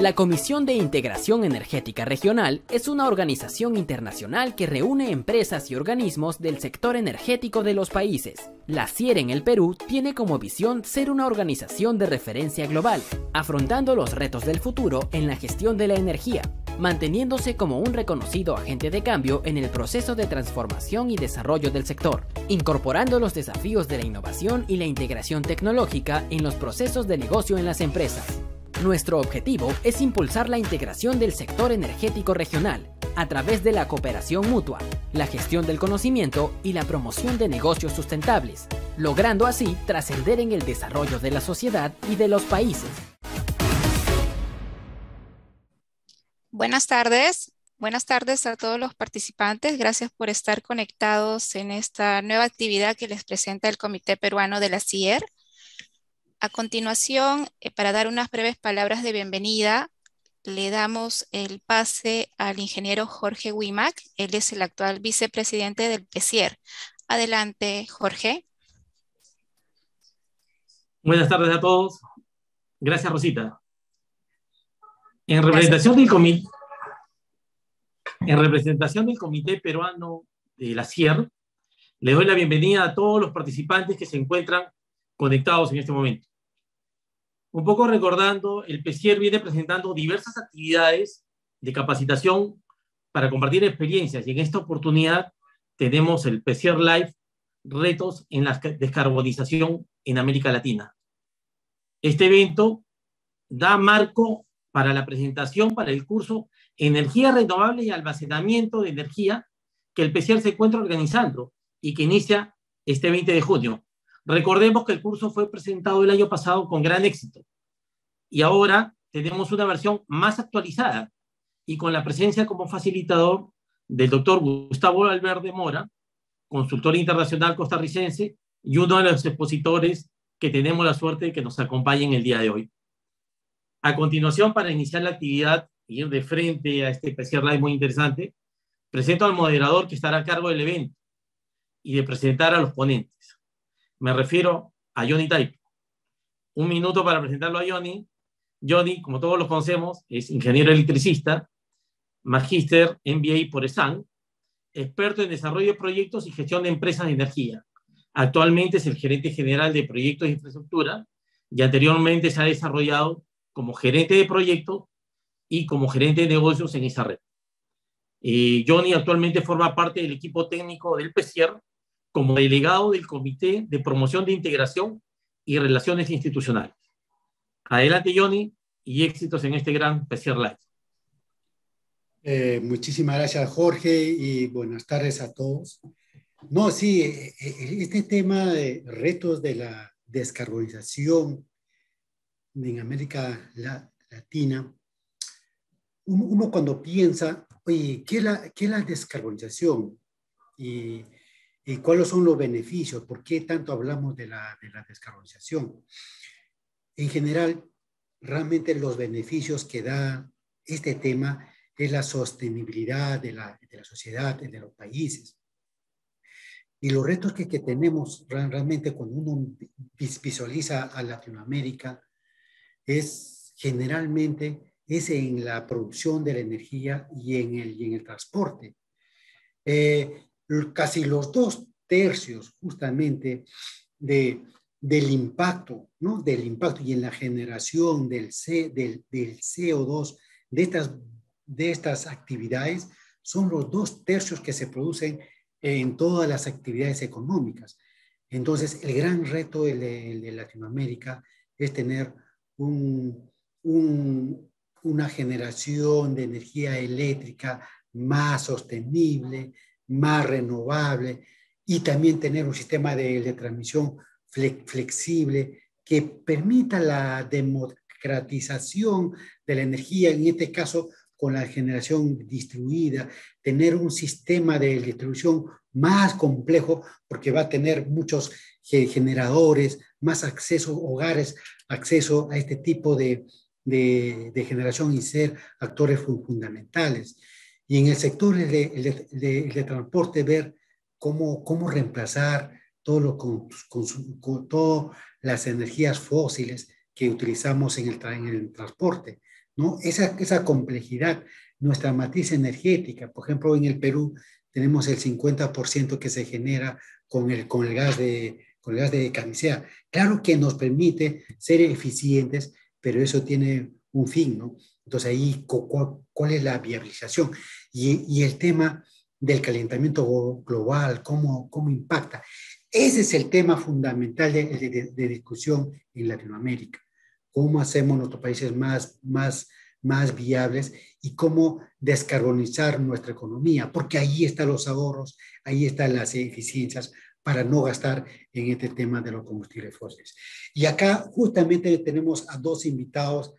La Comisión de Integración Energética Regional es una organización internacional que reúne empresas y organismos del sector energético de los países. La CIER en el Perú tiene como visión ser una organización de referencia global, afrontando los retos del futuro en la gestión de la energía, manteniéndose como un reconocido agente de cambio en el proceso de transformación y desarrollo del sector, incorporando los desafíos de la innovación y la integración tecnológica en los procesos de negocio en las empresas. Nuestro objetivo es impulsar la integración del sector energético regional a través de la cooperación mutua, la gestión del conocimiento y la promoción de negocios sustentables, logrando así trascender en el desarrollo de la sociedad y de los países. Buenas tardes. Buenas tardes a todos los participantes. Gracias por estar conectados en esta nueva actividad que les presenta el Comité Peruano de la CIER. A continuación, eh, para dar unas breves palabras de bienvenida, le damos el pase al ingeniero Jorge Wimac. Él es el actual vicepresidente del PESIER. Adelante, Jorge. Buenas tardes a todos. Gracias, Rosita. En representación, del comité, en representación del Comité Peruano de la CIER, le doy la bienvenida a todos los participantes que se encuentran conectados en este momento. Un poco recordando, el PESIER viene presentando diversas actividades de capacitación para compartir experiencias y en esta oportunidad tenemos el PESIER Live, retos en la descarbonización en América Latina. Este evento da marco para la presentación para el curso Energía Renovable y Almacenamiento de Energía que el PESIER se encuentra organizando y que inicia este 20 de junio. Recordemos que el curso fue presentado el año pasado con gran éxito y ahora tenemos una versión más actualizada y con la presencia como facilitador del doctor Gustavo de Mora, consultor internacional costarricense y uno de los expositores que tenemos la suerte de que nos acompañen el día de hoy. A continuación, para iniciar la actividad y ir de frente a este especial live muy interesante, presento al moderador que estará a cargo del evento y de presentar a los ponentes. Me refiero a Johnny Type. Un minuto para presentarlo a Johnny. Johnny, como todos los conocemos, es ingeniero electricista, magíster MBA por ESAN, experto en desarrollo de proyectos y gestión de empresas de energía. Actualmente es el gerente general de proyectos de infraestructura y anteriormente se ha desarrollado como gerente de proyectos y como gerente de negocios en esa red. Eh, Johnny actualmente forma parte del equipo técnico del PECIER, como delegado del Comité de Promoción de Integración y Relaciones Institucionales. Adelante, Johnny, y éxitos en este gran PCR Live. Eh, muchísimas gracias, Jorge, y buenas tardes a todos. No, sí, eh, eh, este tema de retos de la descarbonización en América Latina, uno cuando piensa, oye, ¿qué es la, qué la descarbonización? Y ¿Y eh, cuáles son los beneficios? ¿Por qué tanto hablamos de la, descarbonización? En general, realmente los beneficios que da este tema es la sostenibilidad de la, sociedad, de los países. Y los retos que, tenemos realmente cuando uno visualiza a Latinoamérica es generalmente es en la producción de la energía y en el, y en el transporte. Eh, casi los dos tercios justamente del impacto, ¿no? Del impacto y en la generación del, CO2 de estas, de estas actividades son los dos tercios que se producen en todas las actividades económicas. Entonces, el gran reto de, Latinoamérica es tener una generación de energía eléctrica más sostenible, más renovable y también tener un sistema de, transmisión flexible que permita la democratización de la energía, en este caso con la generación distribuida, tener un sistema de distribución más complejo porque va a tener muchos generadores, más acceso, hogares, acceso a este tipo de generación y ser actores fundamentales. Y en el sector de, transporte, ver cómo, cómo reemplazar todo lo, con, todas las energías fósiles que utilizamos en el, en el transporte. ¿no? Esa, esa complejidad, nuestra matriz energética, por ejemplo, en el Perú tenemos el 50% que se genera con el, con el gas de, con el gas de camisea. Claro que nos permite ser eficientes, pero eso tiene un fin, ¿no? Entonces ahí, cuál es la viabilización? y, el tema del calentamiento global, cómo, cómo impacta. Ese es el tema fundamental de, discusión en Latinoamérica. Cómo hacemos nuestros países más, más, más viables y cómo descarbonizar nuestra economía, porque ahí están los ahorros, ahí están las eficiencias para no gastar en este tema de los combustibles fósiles. Y acá justamente tenemos a dos invitados,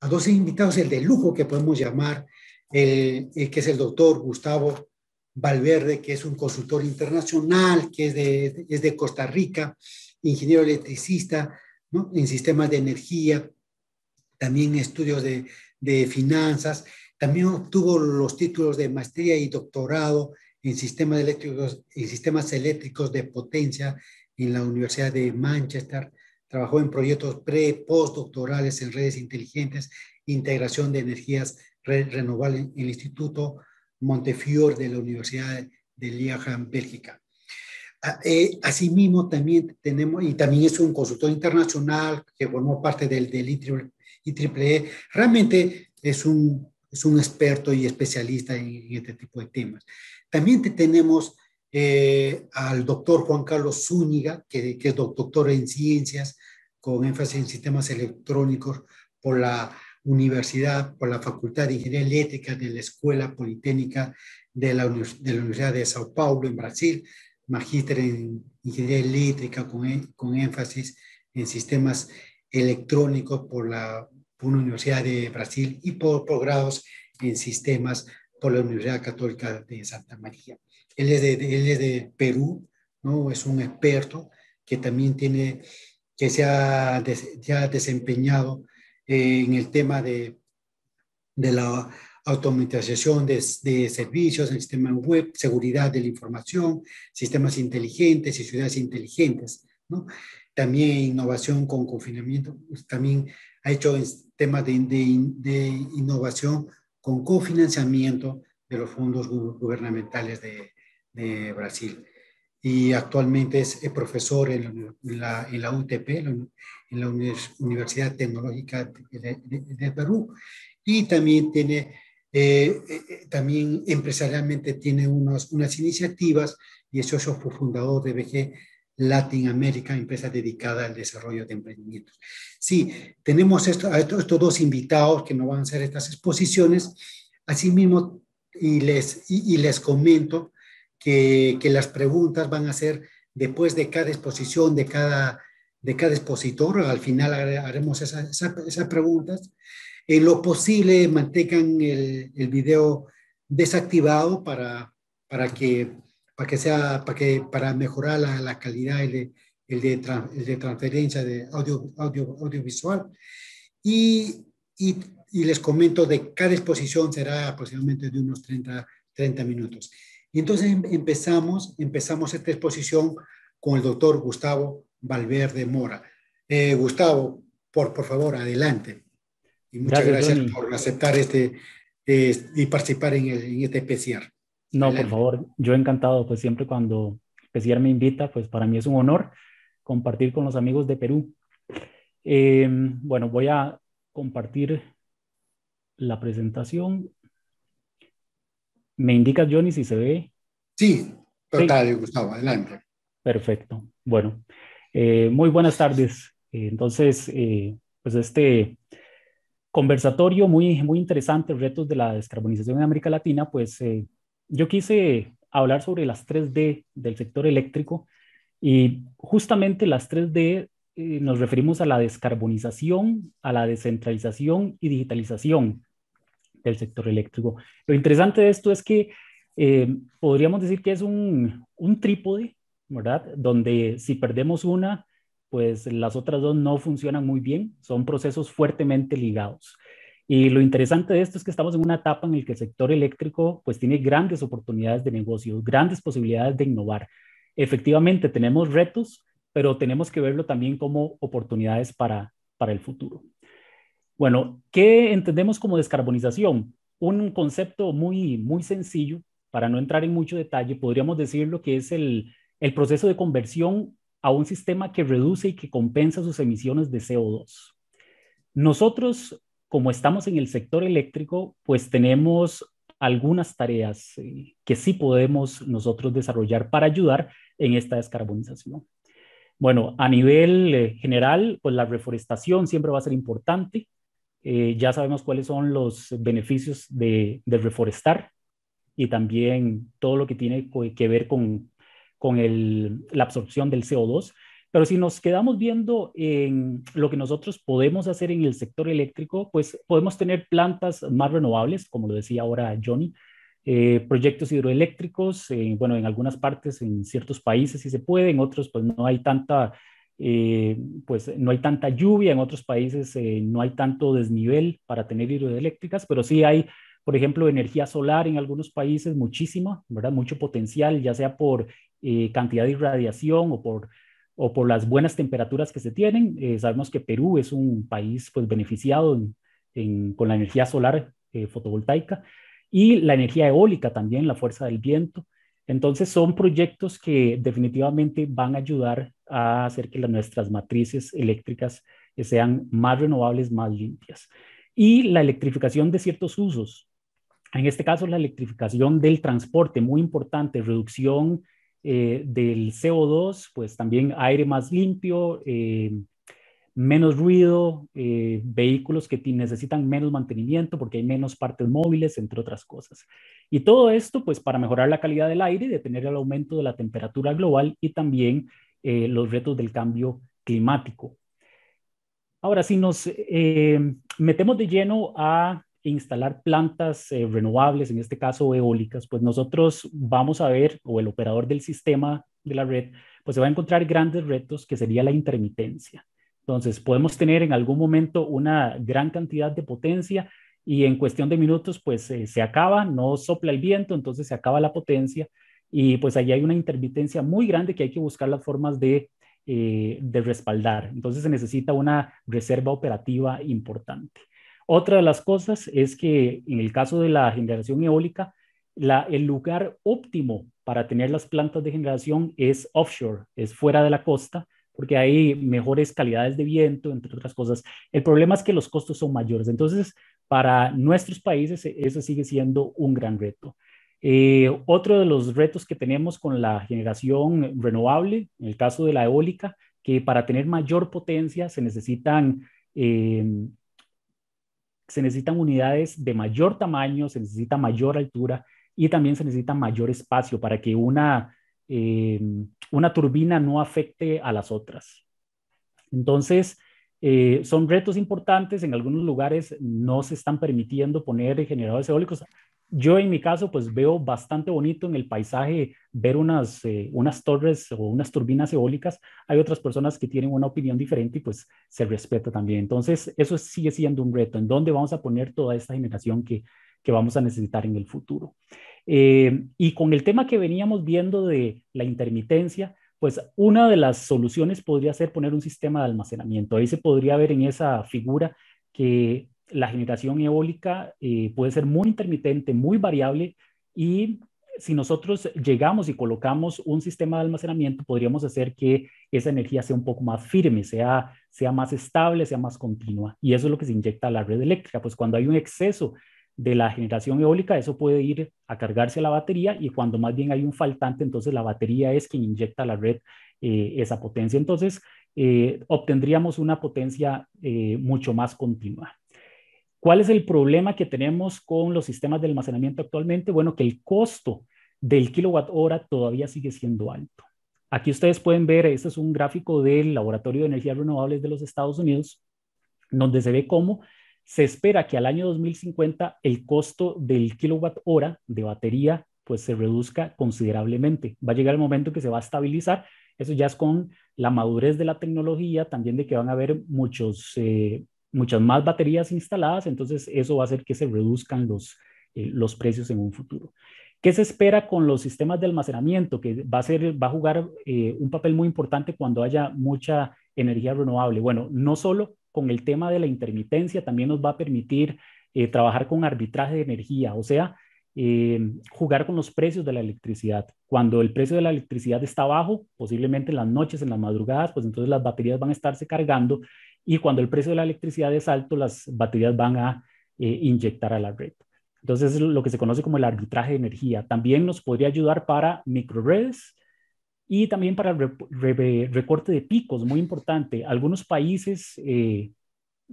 a dos invitados el de lujo que podemos llamar el, eh, que es el doctor Gustavo Valverde, que es un consultor internacional, que es de, Costa Rica, ingeniero electricista en sistemas de energía, también estudios de, de finanzas, también obtuvo los títulos de maestría y doctorado en sistemas eléctricos, en sistemas eléctricos de potencia en la Universidad de Manchester. Trabajó en proyectos pre-postdoctorales en redes inteligentes, integración de energías renovar el, Instituto Montefiore de la Universidad de Lieja, en Bélgica. Ah, eh, asimismo, también tenemos, y también es un consultor internacional que formó parte del, del IEEE. E, realmente es un, es un experto y especialista en, este tipo de temas. También te tenemos eh, al doctor Juan Carlos Zúñiga, que, es doctor en ciencias con énfasis en sistemas electrónicos por la universidad, por la Facultad de Ingeniería Eléctrica de la Escuela Politécnica de la, Universidad de Sao Paulo, en Brasil, magíster en Ingeniería Eléctrica con, e, con énfasis en sistemas electrónicos por la Universidad de Brasil y por posgrados en sistemas por la Universidad Católica de Santa María. Él es de, él es de Perú, ¿no? es un experto que también tiene, que se ha, ya desempeñado eh, en el tema de, de la automatización de, servicios, el sistema web, seguridad de la información, sistemas inteligentes y ciudades inteligentes, ¿no? También innovación con confinamiento, pues, también ha hecho temas de, de, innovación con cofinanciamiento de los fondos gubernamentales de, de Brasil y actualmente es eh, profesor en la, UTP, en la Universidad Tecnológica de, Perú, y también tiene, eh, eh, también empresarialmente tiene unas iniciativas y es socio fundador de BG America, empresa dedicada al desarrollo de emprendimientos. Sí, tenemos estos, dos invitados que nos van a hacer estas exposiciones. Asimismo, y les, y les comento, que, las preguntas van a ser después de cada exposición, de cada, de cada expositor. Al final haremos esas, preguntas. En eh, lo posible, mantengan el, video desactivado para, para, que, para que sea para, mejorar la, la calidad de, de, de, transferencia de audio, audio audiovisual. Y, y, y, les comento de cada exposición será aproximadamente de unos 30, 30 minutos. Y entonces em, empezamos, empezamos esta exposición con el doctor Gustavo Valverde Mora. Eh, Gustavo, por, por favor, adelante. Y muchas gracias, por aceptar este y participar en, este especial. No, por favor, yo encantado, pues siempre cuando especial me invita, pues para mí es un honor compartir con los amigos de Perú. Em, bueno, voy a compartir la presentación ¿Me indica Johnny si se ve? Sí, total, Gustavo, adelante. Perfecto, bueno. Eh, muy buenas tardes. Entonces, eh, pues este conversatorio muy, muy interesante, retos de la descarbonización en América Latina, pues eh, yo quise hablar sobre las 3D del sector eléctrico y justamente las 3D nos referimos a la descarbonización, a la descentralización y digitalización del sector eléctrico. Lo interesante de esto es que eh, podríamos decir que es un, trípode, ¿verdad? Donde si perdemos una, pues las otras dos no funcionan muy bien, son procesos fuertemente ligados. Y lo interesante de esto es que estamos en una etapa en la que el sector eléctrico pues tiene grandes oportunidades de negocio, grandes posibilidades de innovar. Efectivamente, tenemos retos, pero tenemos que verlo también como oportunidades para el futuro. Bueno, ¿qué entendemos como descarbonización? Un concepto muy, muy sencillo, para no entrar en mucho detalle, podríamos decirlo lo que es el, el proceso de conversión a un sistema que reduce y que compensa sus emisiones de CO2. Nosotros, como estamos en el sector eléctrico, pues tenemos algunas tareas eh, que sí podemos nosotros desarrollar para ayudar en esta descarbonización. Bueno, a nivel eh, general, pues la reforestación siempre va a ser importante. Eh, ya sabemos cuáles son los beneficios de, reforestar y también todo lo que tiene que ver con, la absorción del CO2. Pero si nos quedamos viendo en lo que nosotros podemos hacer en el sector eléctrico, pues podemos tener plantas más renovables, como lo decía ahora Johnny, eh, proyectos hidroeléctricos, eh, bueno, en algunas partes, en ciertos países sí se pueden en otros pues no hay tanta eh, pues no hay tanta lluvia, en otros países eh, no hay tanto desnivel para tener hidroeléctricas, pero sí hay, por ejemplo, energía solar en algunos países, muchísima, ¿verdad? Mucho potencial, ya sea por eh, cantidad de irradiación o por o por las buenas temperaturas que se tienen. sabemos que Perú es un país pues, beneficiado con la energía solar fotovoltaica y la energía eólica también, la fuerza del viento. Entonces son proyectos que definitivamente van a ayudar a hacer que las, nuestras matrices eléctricas sean más renovables, más limpias. Y la electrificación de ciertos usos, en este caso la electrificación del transporte, muy importante, reducción eh, del CO2, pues también aire más limpio, eh, menos ruido, eh, vehículos que necesitan menos mantenimiento porque hay menos partes móviles, entre otras cosas. Y todo esto, pues, para mejorar la calidad del aire, detener el aumento de la temperatura global y también eh, los retos del cambio climático. Ahora, si nos eh, metemos de lleno a instalar plantas renovables, en este caso eólicas, pues nosotros vamos a ver, o el operador del sistema de la red, pues se va a encontrar grandes retos que sería la intermitencia. Entonces, podemos tener en algún momento una gran cantidad de potencia y en cuestión de minutos, pues eh, se acaba, no sopla el viento, entonces se acaba la potencia y pues ahí hay una intermitencia muy grande que hay que buscar las formas de, eh, respaldar. Entonces, se necesita una reserva operativa importante. Otra de las cosas es que en el caso de la generación eólica, el lugar óptimo para tener las plantas de generación es offshore, es fuera de la costa, porque hay mejores calidades de viento, entre otras cosas. El problema es que los costos son mayores. Entonces, para nuestros países, e-, eso sigue siendo un gran reto. Eh, otro de los retos que tenemos con la generación renovable, en el caso de la eólica, que para tener mayor potencia se necesitan, em, se necesitan unidades de mayor tamaño, se necesita mayor altura y también se necesita mayor espacio para que una eh, una turbina no afecte a las otras. Entonces, eh, son retos importantes. En algunos lugares no se están permitiendo poner generadores eólicos. Yo en mi caso, pues veo bastante bonito en el paisaje ver unas, eh, unas torres o unas turbinas eólicas. Hay otras personas que tienen una opinión diferente y pues se respeta también. Entonces, eso sigue siendo un reto. ¿En dónde vamos a poner toda esta generación que, que vamos a necesitar en el futuro? Eh, y con el tema que veníamos viendo de la intermitencia, pues una de las soluciones podría ser poner un sistema de almacenamiento. Ahí se podría ver en esa figura que la generación eólica eh, puede ser muy intermitente, muy variable y si nosotros llegamos y colocamos un sistema de almacenamiento, podríamos hacer que esa energía sea un poco más firme, sea, sea más estable, sea más continua. Y eso es lo que se inyecta a la red eléctrica. Pues cuando hay un exceso de la generación eólica, eso puede ir a cargarse a la batería y cuando más bien hay un faltante, entonces la batería es quien inyecta a la red eh, esa potencia. Entonces, eh, obtendríamos una potencia eh, mucho más continua. ¿Cuál es el problema que tenemos con los sistemas de almacenamiento actualmente? Bueno, que el costo del kilowatt hora todavía sigue siendo alto. Aquí ustedes pueden ver, este es un gráfico del Laboratorio de Energías Renovables de los Estados Unidos, donde se ve cómo se espera que al año 2050 el costo del kilowatt hora de batería pues se reduzca considerablemente. Va a llegar el momento que se va a estabilizar. Eso ya es con la madurez de la tecnología, también de que van a haber muchos, eh, muchas más baterías instaladas, entonces eso va a hacer que se reduzcan los, eh, los precios en un futuro. ¿Qué se espera con los sistemas de almacenamiento? Que va a, ser, va a jugar eh, un papel muy importante cuando haya mucha energía renovable. Bueno, no solo con el tema de la intermitencia, también nos va a permitir eh, trabajar con arbitraje de energía, o sea, eh, jugar con los precios de la electricidad. Cuando el precio de la electricidad está bajo, posiblemente en las noches, en las madrugadas, pues entonces las baterías van a estarse cargando y cuando el precio de la electricidad es alto, las baterías van a eh, inyectar a la red. Entonces, es lo que se conoce como el arbitraje de energía. También nos podría ayudar para microredes y también para el recorte de picos, muy importante. Algunos países, eh,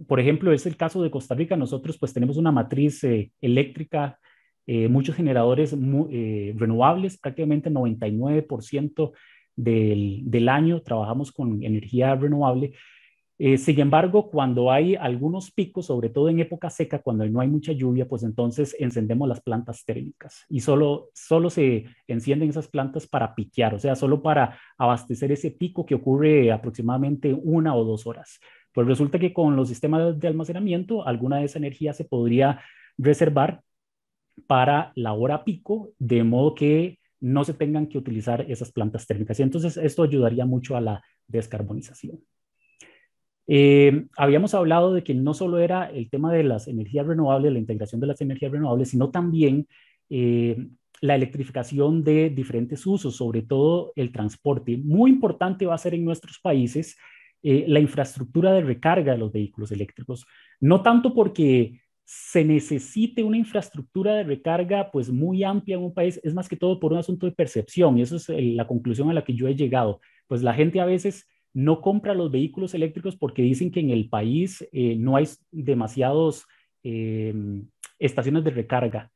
por ejemplo, es el caso de Costa Rica, nosotros pues tenemos una matriz eh, eléctrica, eh, muchos generadores renovables, prácticamente 99% del, del año trabajamos con energía renovable, eh, sin embargo, cuando hay algunos picos, sobre todo en época seca, cuando no hay mucha lluvia, pues entonces encendemos las plantas térmicas y solo, solo se encienden esas plantas para piquear, o sea, solo para abastecer ese pico que ocurre aproximadamente una o dos horas. Pues resulta que con los sistemas de almacenamiento, alguna de esa energía se podría reservar para la hora pico, de modo que no se tengan que utilizar esas plantas térmicas. Y entonces esto ayudaría mucho a la descarbonización. Eh, habíamos hablado de que no solo era el tema de las energías renovables, la integración de las energías renovables, sino también eh, la electrificación de diferentes usos, sobre todo el transporte. Muy importante va a ser en nuestros países eh, la infraestructura de recarga de los vehículos eléctricos. No tanto porque se necesite una infraestructura de recarga pues muy amplia en un país, es más que todo por un asunto de percepción, y eso es la conclusión a la que yo he llegado. Pues la gente a veces no compra los vehículos eléctricos porque dicen que en el país eh, no hay demasiados eh, estaciones de recarga.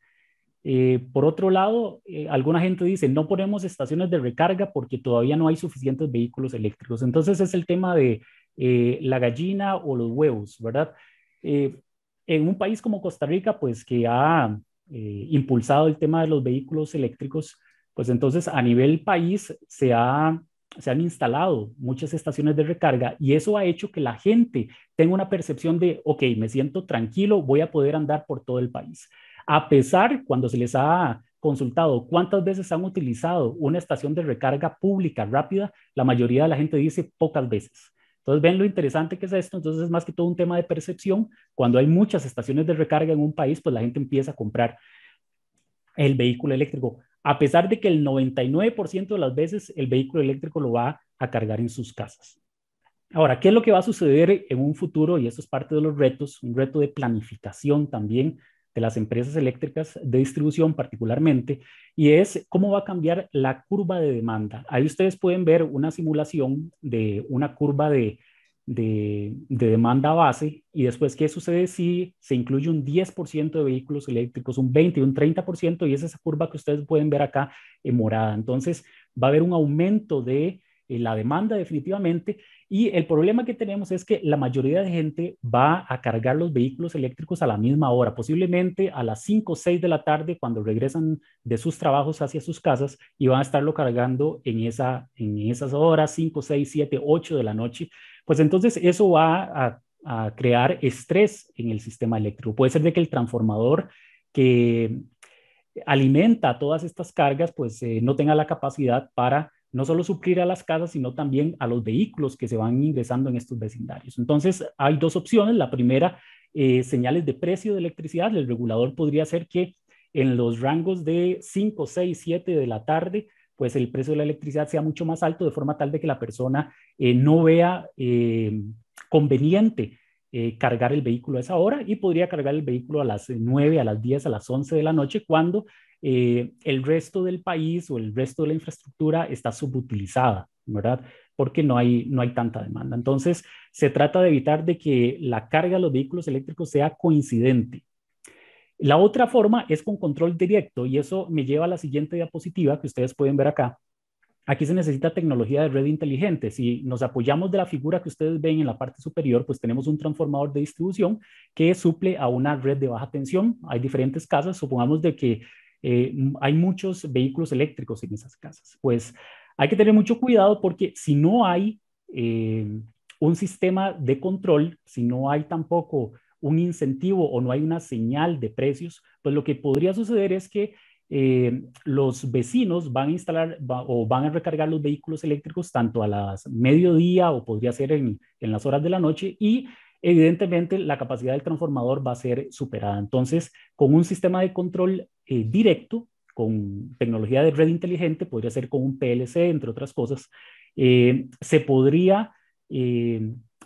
Eh, por otro lado, alguna gente dice, no ponemos estaciones de recarga porque todavía no hay suficientes vehículos eléctricos. Entonces es el tema de la gallina o los huevos, ¿verdad? en un país como Costa Rica, pues que ha impulsado el tema de los vehículos eléctricos, pues entonces a nivel país se ha se han instalado muchas estaciones de recarga y eso ha hecho que la gente tenga una percepción de, ok, me siento tranquilo, voy a poder andar por todo el país. A pesar, cuando se les ha consultado cuántas veces han utilizado una estación de recarga pública rápida, la mayoría de la gente dice pocas veces. Entonces, ven lo interesante que es esto. Entonces, es más que todo un tema de percepción. Cuando hay muchas estaciones de recarga en un país, pues la gente empieza a comprar el vehículo eléctrico a pesar de que el 99% de las veces el vehículo eléctrico lo va a cargar en sus casas. Ahora, ¿qué es lo que va a suceder en un futuro? Y esto es parte de los retos, un reto de planificación también de las empresas eléctricas de distribución particularmente, y es cómo va a cambiar la curva de demanda. Ahí ustedes pueden ver una simulación de una curva de, de, demanda base y después qué sucede si se incluye un 10% de vehículos eléctricos, un 20, un 30% y es esa curva que ustedes pueden ver acá en eh, morada. Entonces va a haber un aumento de eh, la demanda definitivamente y el problema que tenemos es que la mayoría de gente va a cargar los vehículos eléctricos a la misma hora, posiblemente a las 5 o 6 de la tarde cuando regresan de sus trabajos hacia sus casas y van a estarlo cargando en, esa, en esas horas, 5, 6, 7, 8 de la noche pues entonces eso va a, crear estrés en el sistema eléctrico. Puede ser de que el transformador que alimenta todas estas cargas, pues eh, no tenga la capacidad para no solo suplir a las casas, sino también a los vehículos que se van ingresando en estos vecindarios. Entonces, hay dos opciones. La primera, eh, señales de precio de electricidad. El regulador podría ser que en los rangos de 5, 6, 7 de la tarde pues el precio de la electricidad sea mucho más alto de forma tal de que la persona eh, no vea eh, conveniente eh, cargar el vehículo a esa hora y podría cargar el vehículo a las 9, a las 10, a las 11 de la noche cuando el resto del país o el resto de la infraestructura está subutilizada, ¿verdad? Porque no hay, no hay tanta demanda. Entonces, se trata de evitar de que la carga de los vehículos eléctricos sea coincidente la otra forma es con control directo y eso me lleva a la siguiente diapositiva que ustedes pueden ver acá. Aquí se necesita tecnología de red inteligente. Si nos apoyamos de la figura que ustedes ven en la parte superior, pues tenemos un transformador de distribución que suple a una red de baja tensión. Hay diferentes casas, supongamos de que eh, hay muchos vehículos eléctricos en esas casas. Pues hay que tener mucho cuidado porque si no hay eh, un sistema de control, si no hay tampoco un incentivo o no hay una señal de precios, pues lo que podría suceder es que eh, los vecinos van a instalar o van a recargar los vehículos eléctricos tanto a las mediodía o podría ser en, las horas de la noche y evidentemente la capacidad del transformador va a ser superada. Entonces, con un sistema de control eh, directo, con tecnología de red inteligente, podría ser con un PLC, entre otras cosas, eh, se podría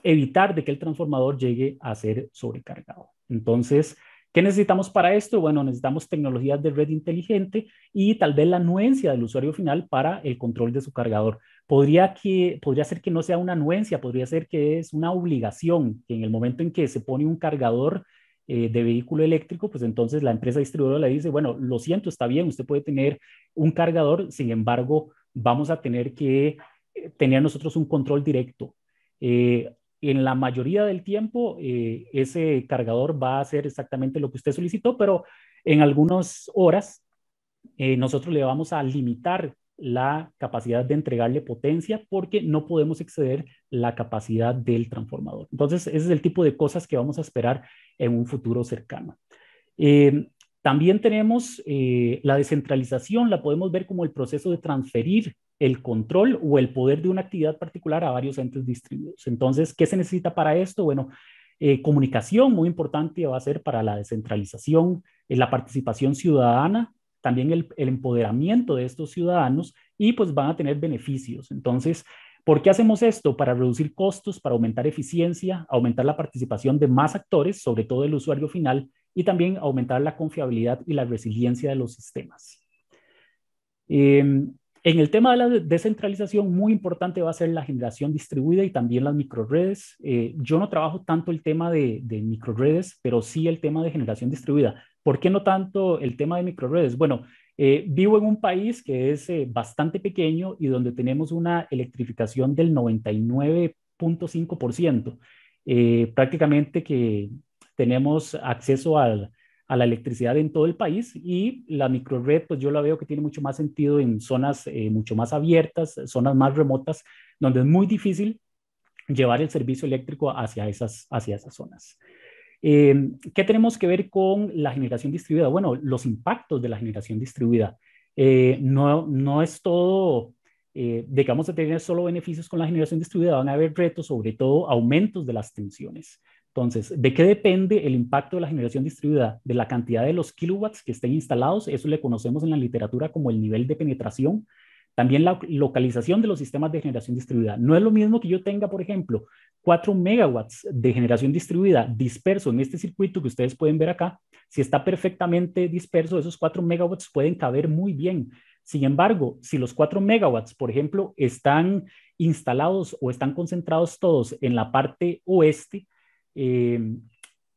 evitar de que el transformador llegue a ser sobrecargado. Entonces, ¿qué necesitamos para esto? Bueno, necesitamos tecnologías de red inteligente y tal vez la anuencia del usuario final para el control de su cargador. Podría, que, podría ser que no sea una anuencia, podría ser que es una obligación, que en el momento en que se pone un cargador eh, de vehículo eléctrico, pues entonces la empresa distribuidora le dice, bueno, lo siento, está bien, usted puede tener un cargador, sin embargo, vamos a tener que eh, tener nosotros un control directo. Eh, en la mayoría del tiempo eh, ese cargador va a hacer exactamente lo que usted solicitó, pero en algunas horas eh, nosotros le vamos a limitar la capacidad de entregarle potencia porque no podemos exceder la capacidad del transformador. Entonces, ese es el tipo de cosas que vamos a esperar en un futuro cercano. Eh, también tenemos eh, la descentralización, la podemos ver como el proceso de transferir el control o el poder de una actividad particular a varios entes distribuidos. Entonces, ¿qué se necesita para esto? Bueno, eh, comunicación muy importante va a ser para la descentralización, eh, la participación ciudadana, también el, el, empoderamiento de estos ciudadanos y pues van a tener beneficios. Entonces, ¿por qué hacemos esto? Para reducir costos, para aumentar eficiencia, aumentar la participación de más actores, sobre todo el usuario final, y también aumentar la confiabilidad y la resiliencia de los sistemas. Em, en el tema de la descentralización, muy importante va a ser la generación distribuida y también las microredes. Eh, yo no trabajo tanto el tema de, microredes, pero sí el tema de generación distribuida. ¿Por qué no tanto el tema de microredes? Bueno, eh, vivo en un país que es eh, bastante pequeño y donde tenemos una electrificación del 99.5%. prácticamente que tenemos acceso a la electricidad en todo el país y la microred, pues yo la veo que tiene mucho más sentido en zonas eh, mucho más abiertas, zonas más remotas, donde es muy difícil llevar el servicio eléctrico hacia esas, hacia esas zonas. Eh, ¿Qué tenemos que ver con la generación distribuida? Bueno, los impactos de la generación distribuida. Eh, no, no es todo, digamos, de tener solo beneficios con la generación distribuida, van a haber retos, sobre todo aumentos de las tensiones. Entonces, ¿de qué depende el impacto de la generación distribuida? De la cantidad de los kilowatts que estén instalados, eso le conocemos en la literatura como el nivel de penetración. También la localización de los sistemas de generación distribuida. No es lo mismo que yo tenga, por ejemplo, 4 megawatts de generación distribuida disperso en este circuito que ustedes pueden ver acá. Si está perfectamente disperso, esos 4 megawatts pueden caber muy bien sin embargo, si los 4 megawatts, por ejemplo, están instalados o están concentrados todos en la parte oeste, eh,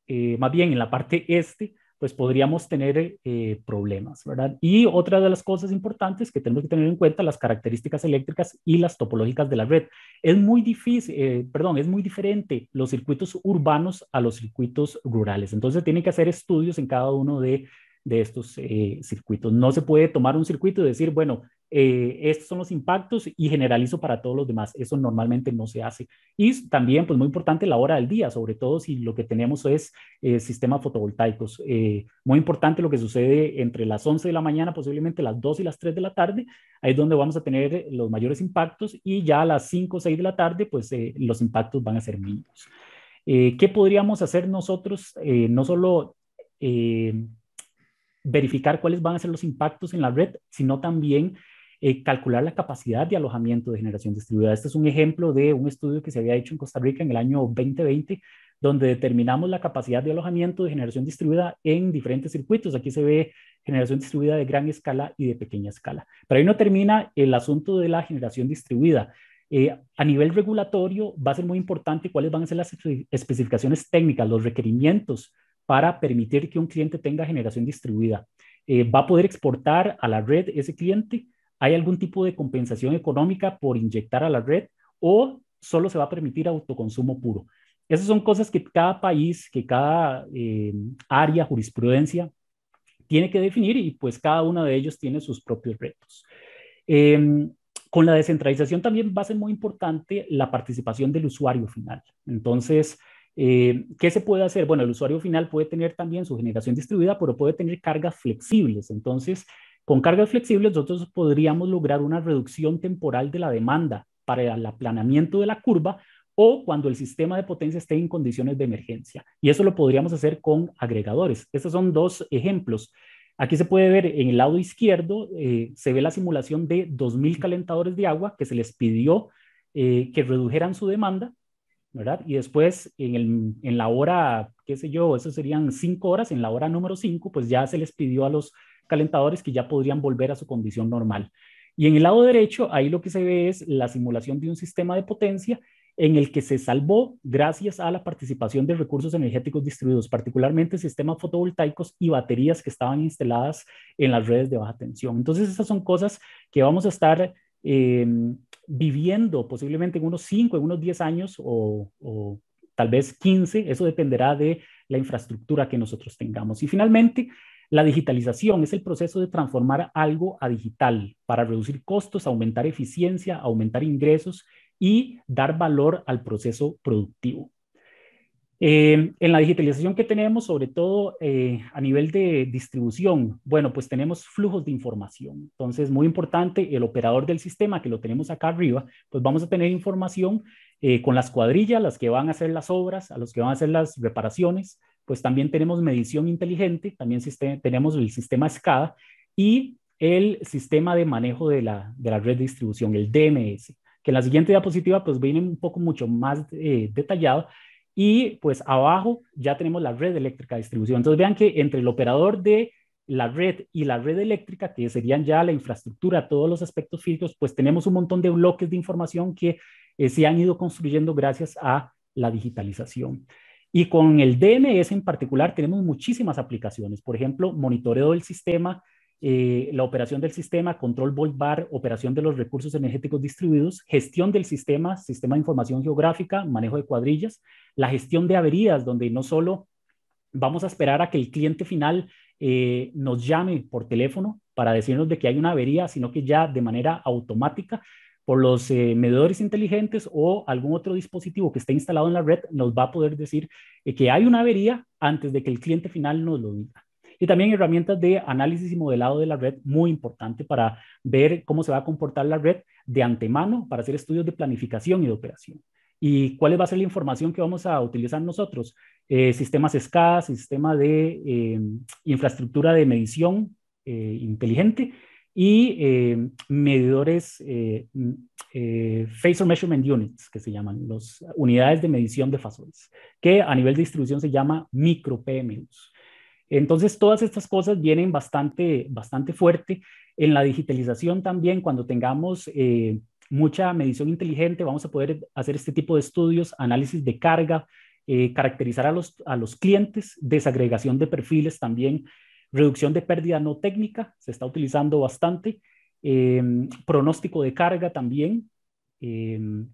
eh, más bien en la parte este, pues podríamos tener eh, problemas, ¿verdad? Y otra de las cosas importantes que tenemos que tener en cuenta, las características eléctricas y las topológicas de la red. Es muy difícil, perdón, es muy diferente los circuitos urbanos a los circuitos rurales. Entonces tienen que hacer estudios en cada uno de, de estos circuitos. No se puede tomar un circuito y decir, bueno, eh, estos son los impactos y generalizo para todos los demás. Eso normalmente no se hace. Y también, pues muy importante la hora del día, sobre todo si lo que tenemos es eh, sistemas fotovoltaicos. Eh, muy importante lo que sucede entre las 11 de la mañana, posiblemente las 2 y las 3 de la tarde. Ahí es donde vamos a tener los mayores impactos y ya a las 5 o 6 de la tarde, pues eh, los impactos van a ser mínimos. ¿Qué podríamos hacer nosotros? no solo verificar cuáles van a ser los impactos en la red, sino también eh, calcular la capacidad de alojamiento de generación distribuida. Este es un ejemplo de un estudio que se había hecho en Costa Rica en el año 2020, donde determinamos la capacidad de alojamiento de generación distribuida en diferentes circuitos. Aquí se ve generación distribuida de gran escala y de pequeña escala. Pero ahí no termina el asunto de la generación distribuida. Eh, a nivel regulatorio va a ser muy importante cuáles van a ser las especificaciones técnicas, los requerimientos para permitir que un cliente tenga generación distribuida. Eh, va a poder exportar a la red ese cliente ¿Hay algún tipo de compensación económica por inyectar a la red o solo se va a permitir autoconsumo puro? Esas son cosas que cada país, que cada eh, área, jurisprudencia, tiene que definir y pues cada uno de ellos tiene sus propios retos. Em, con la descentralización también va a ser muy importante la participación del usuario final. Entonces, eh, ¿Qué se puede hacer? Bueno, el usuario final puede tener también su generación distribuida, pero puede tener cargas flexibles. Entonces, con cargas flexibles nosotros podríamos lograr una reducción temporal de la demanda para el aplanamiento de la curva o cuando el sistema de potencia esté en condiciones de emergencia. Y eso lo podríamos hacer con agregadores. Estos son dos ejemplos. Aquí se puede ver en el lado izquierdo, eh, se ve la simulación de 2.000 calentadores de agua que se les pidió eh, que redujeran su demanda, ¿verdad? Y después en, en la hora, qué sé yo, eso serían cinco horas, en la hora número 5, pues ya se les pidió a los calentadores que ya podrían volver a su condición normal. Y en el lado derecho, ahí lo que se ve es la simulación de un sistema de potencia en el que se salvó gracias a la participación de recursos energéticos distribuidos, particularmente sistemas fotovoltaicos y baterías que estaban instaladas en las redes de baja tensión. Entonces, esas son cosas que vamos a estar em, viviendo posiblemente en unos 5, en unos 10 años o, o tal vez 15, eso dependerá de la infraestructura que nosotros tengamos. Y finalmente, la digitalización es el proceso de transformar algo a digital para reducir costos, aumentar eficiencia, aumentar ingresos y dar valor al proceso productivo. Eh, en la digitalización que tenemos, sobre todo eh, a nivel de distribución, bueno, pues tenemos flujos de información. Entonces, muy importante, el operador del sistema que lo tenemos acá arriba, pues vamos a tener información eh, con las cuadrillas, las que van a hacer las obras, a los que van a hacer las reparaciones, pues también tenemos medición inteligente, también tenemos el sistema SCADA y el sistema de manejo de la, de la red de distribución, el DMS, que en la siguiente diapositiva pues viene un poco mucho más eh, detallado y pues abajo ya tenemos la red eléctrica de distribución. Entonces vean que entre el operador de la red y la red eléctrica, que serían ya la infraestructura, todos los aspectos físicos, pues tenemos un montón de bloques de información que eh, se han ido construyendo gracias a la digitalización. Y con el DMS en particular tenemos muchísimas aplicaciones, por ejemplo, monitoreo del sistema, eh, la operación del sistema, control volt operación de los recursos energéticos distribuidos, gestión del sistema, sistema de información geográfica, manejo de cuadrillas, la gestión de averías, donde no solo vamos a esperar a que el cliente final eh, nos llame por teléfono para decirnos de que hay una avería, sino que ya de manera automática o los eh, medidores inteligentes o algún otro dispositivo que esté instalado en la red, nos va a poder decir eh, que hay una avería antes de que el cliente final nos lo diga. Y también herramientas de análisis y modelado de la red, muy importante para ver cómo se va a comportar la red de antemano, para hacer estudios de planificación y de operación y cuál va a ser la información que vamos a utilizar nosotros. Eh, sistemas SCADA, sistema de infraestructura de medición inteligente y eh, medidores eh, eh Measurement Units, que se llaman las unidades de medición de fasores, que a nivel de distribución se llama micro PMUs. Entonces, todas estas cosas vienen bastante, bastante fuerte. En la digitalización también, cuando tengamos eh, mucha medición inteligente, vamos a poder hacer este tipo de estudios, análisis de carga, caracterizar a los, a los clientes, desagregación de perfiles también, Reducción de pérdida no técnica, se está utilizando bastante. Em, pronóstico de carga también. Em,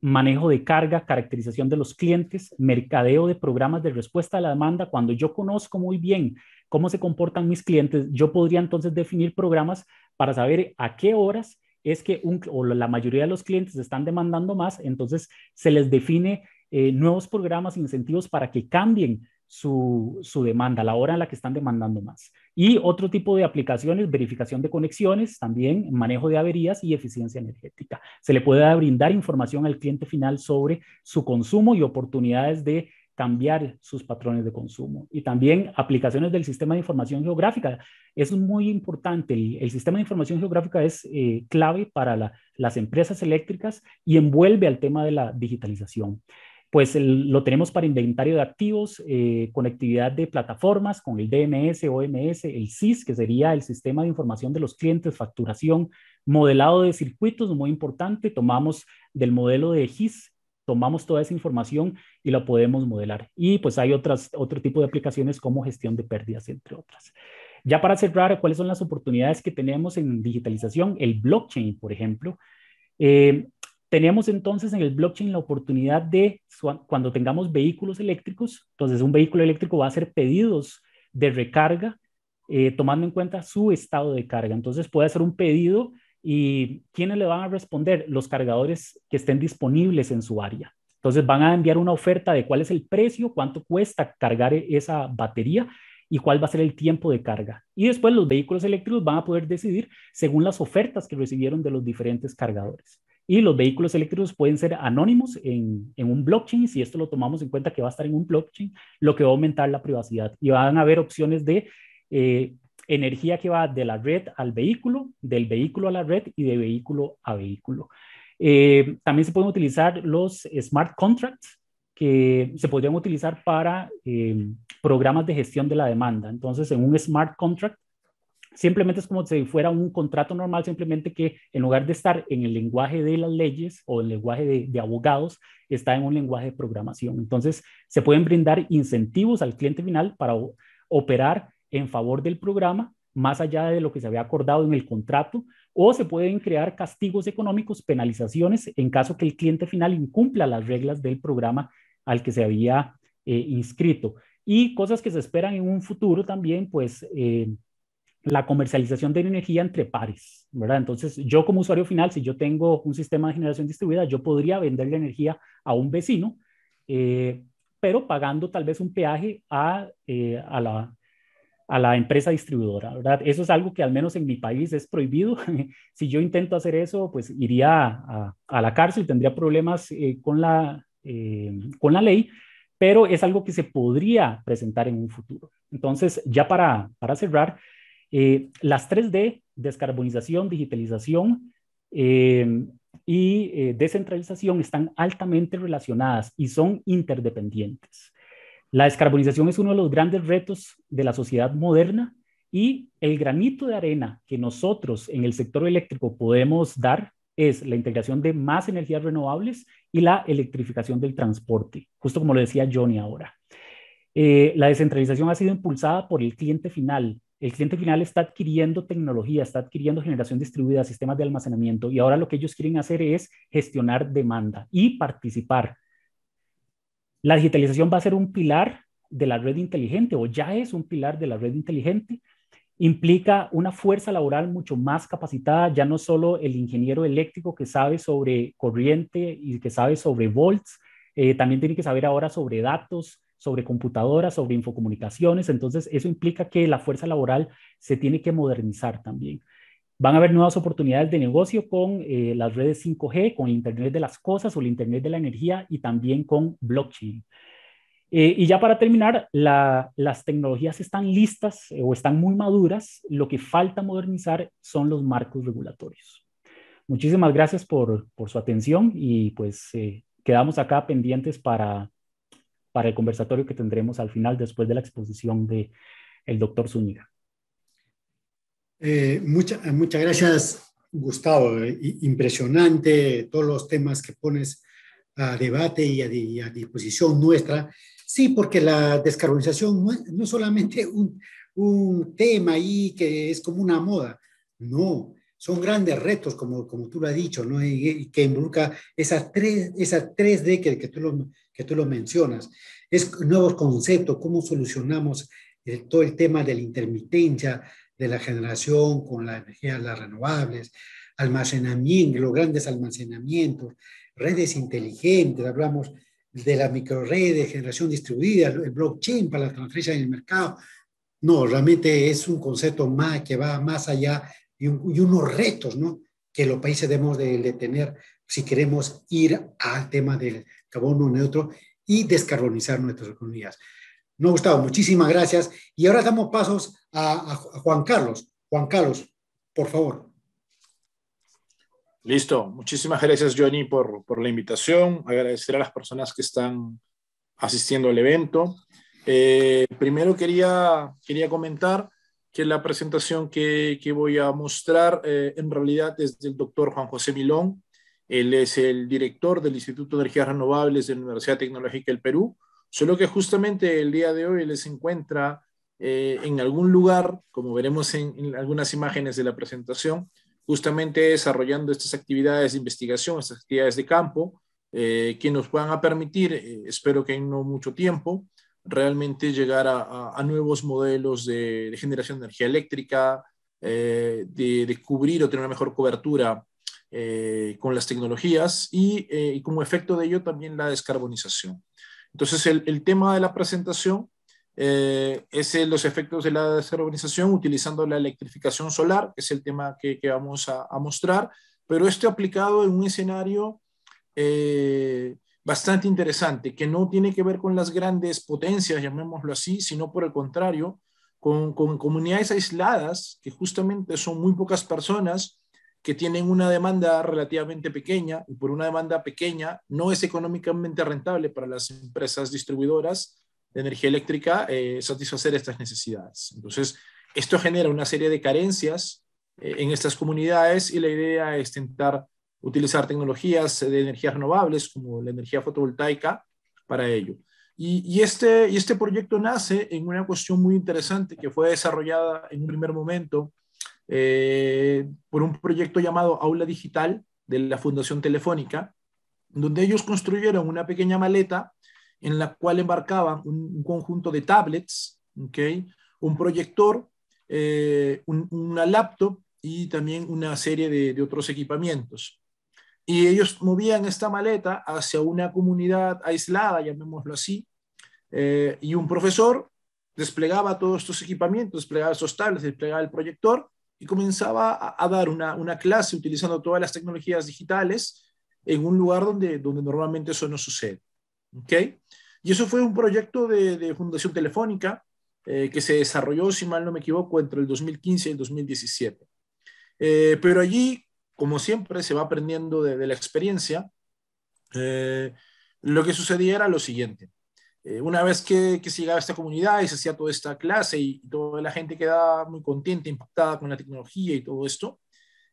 manejo de carga, caracterización de los clientes, mercadeo de programas de respuesta a la demanda. Cuando yo conozco muy bien cómo se comportan mis clientes, yo podría entonces definir programas para saber a qué horas es que la mayoría de los clientes están demandando más, entonces se les define eh, nuevos programas, incentivos para que cambien su, demanda, la hora en la que están demandando más. Y otro tipo de aplicaciones, verificación de conexiones, también manejo de averías y eficiencia energética. Se le puede brindar información al cliente final sobre su consumo y oportunidades de cambiar sus patrones de consumo. Y también aplicaciones del sistema de información geográfica. Es muy importante. El, sistema de información geográfica es eh, clave para las empresas eléctricas y envuelve al tema de la digitalización pues lo tenemos para inventario de activos, eh, conectividad de plataformas con el DMS, OMS, el SIS, que sería el sistema de información de los clientes, facturación, modelado de circuitos, muy importante, tomamos del modelo de GIS, tomamos toda esa información y la podemos modelar. Y pues hay otras, otro tipo de aplicaciones como gestión de pérdidas, entre otras. Ya para cerrar, ¿cuáles son las oportunidades que tenemos en digitalización? El blockchain, por ejemplo. Eh, tenemos entonces en el blockchain la oportunidad de, cuando tengamos vehículos eléctricos, entonces un vehículo eléctrico va a hacer pedidos de recarga eh, tomando en cuenta su estado de carga. Entonces puede hacer un pedido y ¿quiénes le van a responder? Los cargadores que estén disponibles en su área. Entonces van a enviar una oferta de cuál es el precio, cuánto cuesta cargar e, esa batería y cuál va a ser el tiempo de carga. Y después los vehículos eléctricos van a poder decidir según las ofertas que recibieron de los diferentes cargadores. Y los vehículos eléctricos pueden ser anónimos en, un blockchain. Si esto lo tomamos en cuenta que va a estar en un blockchain, lo que va a aumentar la privacidad. Y van a haber opciones de eh, energía que va de la red al vehículo, del vehículo a la red y de vehículo a vehículo. Eh, también se pueden utilizar los smart contracts que se podrían utilizar para eh, programas de gestión de la demanda. Entonces, en un smart contract Simplemente es como si fuera un contrato normal, simplemente que en lugar de estar en el lenguaje de las leyes o el lenguaje de, abogados, está en un lenguaje de programación. Entonces, se pueden brindar incentivos al cliente final para operar en favor del programa más allá de lo que se había acordado en el contrato, o se pueden crear castigos económicos, penalizaciones, en caso que el cliente final incumpla las reglas del programa al que se había eh, inscrito. Y cosas que se esperan en un futuro también, pues eh, la comercialización de energía entre pares, ¿verdad? Entonces, yo como usuario final, si yo tengo un sistema de generación distribuida, yo podría vender la energía a un vecino, eh, pero pagando tal vez un peaje a, eh, a, la, empresa distribuidora, ¿verdad? Eso es algo que al menos en mi país es prohibido. si yo intento hacer eso, pues iría a, la cárcel, tendría problemas eh, con, la, con la ley, pero es algo que se podría presentar en un futuro. Entonces, ya para, para cerrar, eh, las 3D, descarbonización, digitalización eh, y eh, descentralización están altamente relacionadas y son interdependientes. La descarbonización es uno de los grandes retos de la sociedad moderna y el granito de arena que nosotros en el sector eléctrico podemos dar es la integración de más energías renovables y la electrificación del transporte, justo como lo decía Johnny ahora. la descentralización ha sido impulsada por el cliente final, el cliente final está adquiriendo tecnología, está adquiriendo generación distribuida, sistemas de almacenamiento y ahora lo que ellos quieren hacer es gestionar demanda y participar. La digitalización va a ser un pilar de la red inteligente o ya es un pilar de la red inteligente. Implica una fuerza laboral mucho más capacitada, ya no solo el ingeniero eléctrico que sabe sobre corriente y que sabe sobre volts, eh, también tiene que saber ahora sobre datos, sobre computadoras, sobre infocomunicaciones. Entonces, eso implica que la fuerza laboral se tiene que modernizar también. Van a haber nuevas oportunidades de negocio con eh, las redes 5G, con el Internet de las Cosas o el Internet de la Energía y también con blockchain. Eh, y ya para terminar, las tecnologías están listas eh, o están muy maduras. Lo que falta modernizar son los marcos regulatorios. Muchísimas gracias por, por su atención y pues quedamos acá pendientes para para el conversatorio que tendremos al final después de la exposición del el doctor Zúñiga. Eh, muchas gracias, Gustavo. Impresionante todos los temas que pones a debate y a, disposición nuestra. Sí, porque la descarbonización no es, no solamente un, un tema ahí que es como una moda, no, son grandes retos, como, como tú lo has dicho, ¿no? que involucra esas tres, esas tres D que, tú lo, que tú lo mencionas. Es nuevos conceptos, cómo solucionamos todo el tema de la intermitencia, de la generación con la energía, las renovables, almacenamiento, los grandes almacenamientos, redes inteligentes, hablamos de la microredes, generación distribuida, el blockchain para la transferencia en el mercado. No, realmente es un concepto más que va más allá y, unos retos ¿no? que los países debemos de, tener si queremos ir al tema del carbono neutro y descarbonizar nuestras economías. No, Gustavo, muchísimas gracias. Y ahora damos pasos a, Juan Carlos. Juan Carlos, por favor. Listo. Muchísimas gracias, Johnny, por, por la invitación. Agradecer a las personas que están asistiendo al evento. Eh, primero quería, quería comentar que la presentación que, voy a mostrar eh, en realidad es del doctor Juan José Milón. Él es el director del Instituto de Energías Renovables de la Universidad Tecnológica del Perú, solo que justamente el día de hoy les encuentra eh, en algún lugar, como veremos en, algunas imágenes de la presentación, justamente desarrollando estas actividades de investigación, estas actividades de campo, eh, que nos van a permitir, espero que en no mucho tiempo, realmente llegar a, nuevos modelos de, generación de energía eléctrica, eh, de cubrir o tener una mejor cobertura eh, con las tecnologías eh, y, como efecto de ello también la descarbonización. Entonces el, tema de la presentación es los efectos de la descarbonización utilizando la electrificación solar, que es el tema que, vamos a, a, mostrar, pero esto aplicado en un escenario bastante interesante, que no tiene que ver con las grandes potencias, llamémoslo así, sino por el contrario, con, comunidades aisladas, que justamente son muy pocas personas que tienen una demanda relativamente pequeña y por una demanda pequeña no es económicamente rentable para las empresas distribuidoras de energía eléctrica eh, satisfacer estas necesidades. Entonces, esto genera una serie de carencias eh, en estas comunidades y la idea es tentar utilizar tecnologías de energías renovables como la energía fotovoltaica para ello. Y, este, y este proyecto nace en una cuestión muy interesante que fue desarrollada en un primer momento eh, por un proyecto llamado Aula Digital de la Fundación Telefónica, donde ellos construyeron una pequeña maleta en la cual embarcaban un, conjunto de tablets, ¿okay? un proyector, eh, una laptop y también una serie de, de otros equipamientos. Y ellos movían esta maleta hacia una comunidad aislada, llamémoslo así, eh, y un profesor desplegaba todos estos equipamientos, desplegaba esos tablets, desplegaba el proyector y comenzaba a, dar una, una, clase utilizando todas las tecnologías digitales en un lugar donde, donde normalmente eso no sucede. ¿Okay? Y eso fue un proyecto de, de Fundación Telefónica eh, que se desarrolló, si mal no me equivoco, entre el 2015 y el 2017. Eh, pero allí como siempre, se va aprendiendo de, la experiencia. Eh, lo que sucedía era lo siguiente. Eh, una vez que, se llegaba a esta comunidad y se hacía toda esta clase y, toda la gente quedaba muy contenta, impactada con la tecnología y todo esto,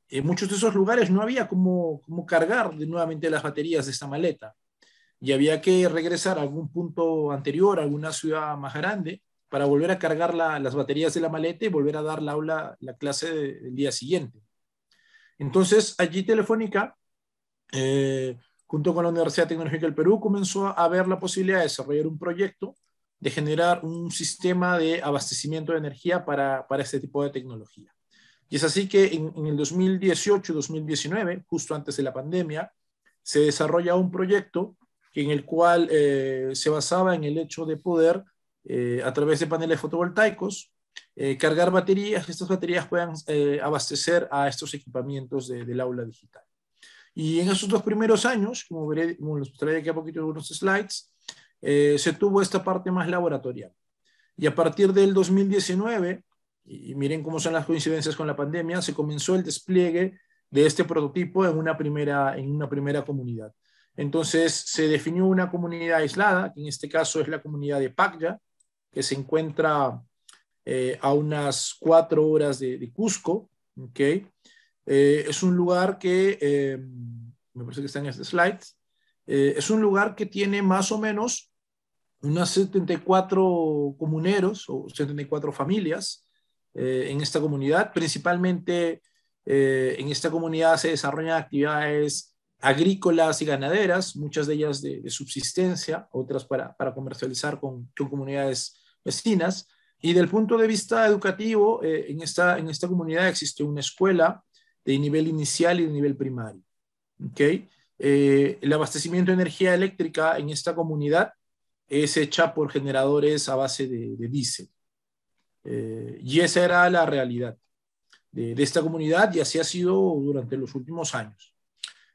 en muchos de esos lugares no había cómo, cargar de, nuevamente las baterías de esta maleta y había que regresar a algún punto anterior, a alguna ciudad más grande, para volver a cargar las baterías de la maleta y volver a dar la aula, la clase del día siguiente. Entonces, allí Telefónica, eh, junto con la Universidad Tecnológica del Perú, comenzó a ver la posibilidad de desarrollar un proyecto de generar un sistema de abastecimiento de energía para, este tipo de tecnología. Y es así que en, el 2018 2019, justo antes de la pandemia, se desarrolla un proyecto en el cual eh, se basaba en el hecho de poder, eh, a través de paneles fotovoltaicos, eh, cargar baterías, que estas baterías puedan eh, abastecer a estos equipamientos del aula digital. Y en esos dos primeros años, como, veré, les traeré aquí a poquito unos slides, eh, se tuvo esta parte más laboratorial. Y a partir del 2019, y, miren cómo son las coincidencias con la pandemia, se comenzó el despliegue de este prototipo en una primera, en una primera comunidad. Entonces se definió una comunidad aislada, que en este caso es la comunidad de Pacya, que se encuentra eh, a unas cuatro horas de, Cusco. Eh, es un lugar que, eh, me parece que está en este slide, es un lugar que tiene más o menos unas 74 comuneros o 74 familias en esta comunidad. Principalmente en esta comunidad se desarrollan actividades agrícolas y ganaderas, muchas de ellas de, subsistencia, otras para, comercializar con, con comunidades vecinas. Y del punto de vista educativo, eh, en, esta, en esta comunidad existe una escuela de nivel inicial y de nivel primario. Eh, el abastecimiento de energía eléctrica en esta comunidad es hecha por generadores a base de, de diésel. Eh, y esa era la realidad de, de, esta comunidad y así ha sido durante los últimos años.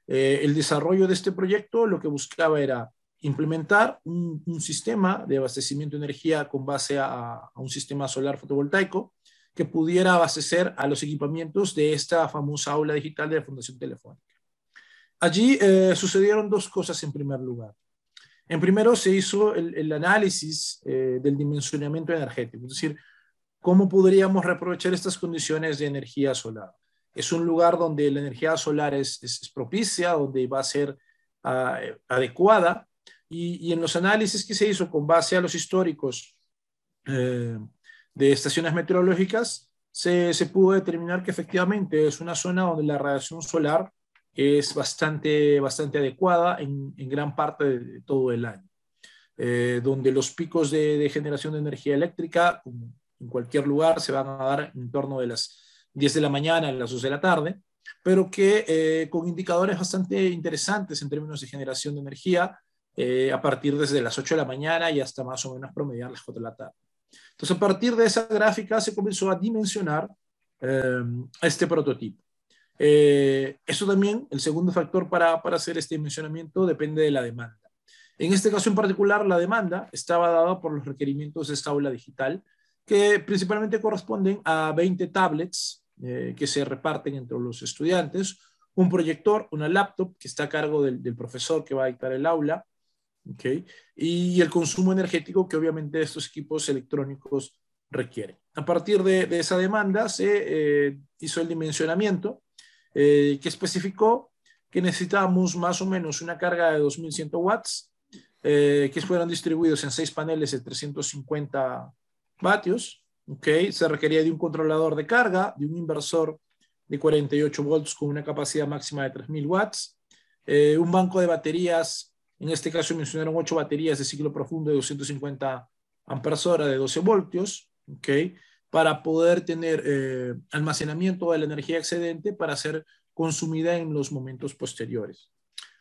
el desarrollo de este proyecto lo que buscaba era implementar un, sistema de abastecimiento de energía con base a, un sistema solar fotovoltaico que pudiera abastecer a los equipamientos de esta famosa aula digital de la Fundación Telefónica. Allí eh, sucedieron dos cosas en primer lugar. En primero se hizo el, análisis eh, del dimensionamiento energético, es decir, cómo podríamos reaprovechar estas condiciones de energía solar. Es un lugar donde la energía solar es, propicia, donde va a ser ah, adecuada y, en los análisis que se hizo con base a los históricos eh, de estaciones meteorológicas, se, se, pudo determinar que efectivamente es una zona donde la radiación solar es bastante, bastante adecuada en, gran parte de, todo el año, eh, donde los picos de, generación de energía eléctrica en cualquier lugar se van a dar en torno de las 10 de la mañana a las 2 de la tarde, pero que eh, con indicadores bastante interesantes en términos de generación de energía, eh, a partir desde las 8 de la mañana y hasta más o menos promediar las 4 de la tarde. Entonces, a partir de esa gráfica se comenzó a dimensionar em, este prototipo. Eh, eso también, el segundo factor para, hacer este dimensionamiento depende de la demanda. En este caso en particular, la demanda estaba dada por los requerimientos de esta aula digital, que principalmente corresponden a 20 tablets eh, que se reparten entre los estudiantes, un proyector, una laptop que está a cargo del profesor que va a dictar el aula, y el consumo energético que obviamente estos equipos electrónicos requieren. A partir de, esa demanda se eh, hizo el dimensionamiento eh, que especificó que necesitábamos más o menos una carga de 2100 watts, eh, que fueron distribuidos en seis paneles de 350 vatios. Okay. Se requería de un controlador de carga, de un inversor de 48 volts con una capacidad máxima de 3000 watts, un banco de baterías en este caso mencionaron ocho baterías de ciclo profundo de 250 amperes hora de 12 voltios, ¿okay? para poder tener eh, almacenamiento de la energía excedente para ser consumida en los momentos posteriores.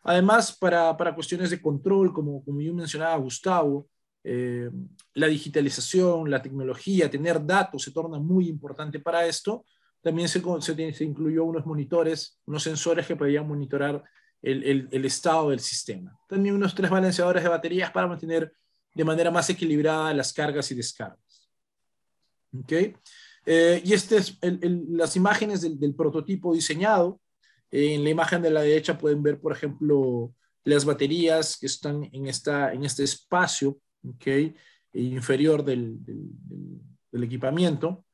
Además, para, para cuestiones de control, como, como yo mencionaba Gustavo, eh, la digitalización, la tecnología, tener datos se torna muy importante para esto. También se, se, se incluyó unos monitores, unos sensores que podían monitorar el, estado del sistema. También unos tres balanceadores de baterías para mantener de manera más equilibrada las cargas y descargas. Eh, y estas las imágenes del, prototipo diseñado. Eh, en la imagen de la derecha pueden ver, por ejemplo, las baterías que están en, este espacio ¿okay? inferior del, equipamiento.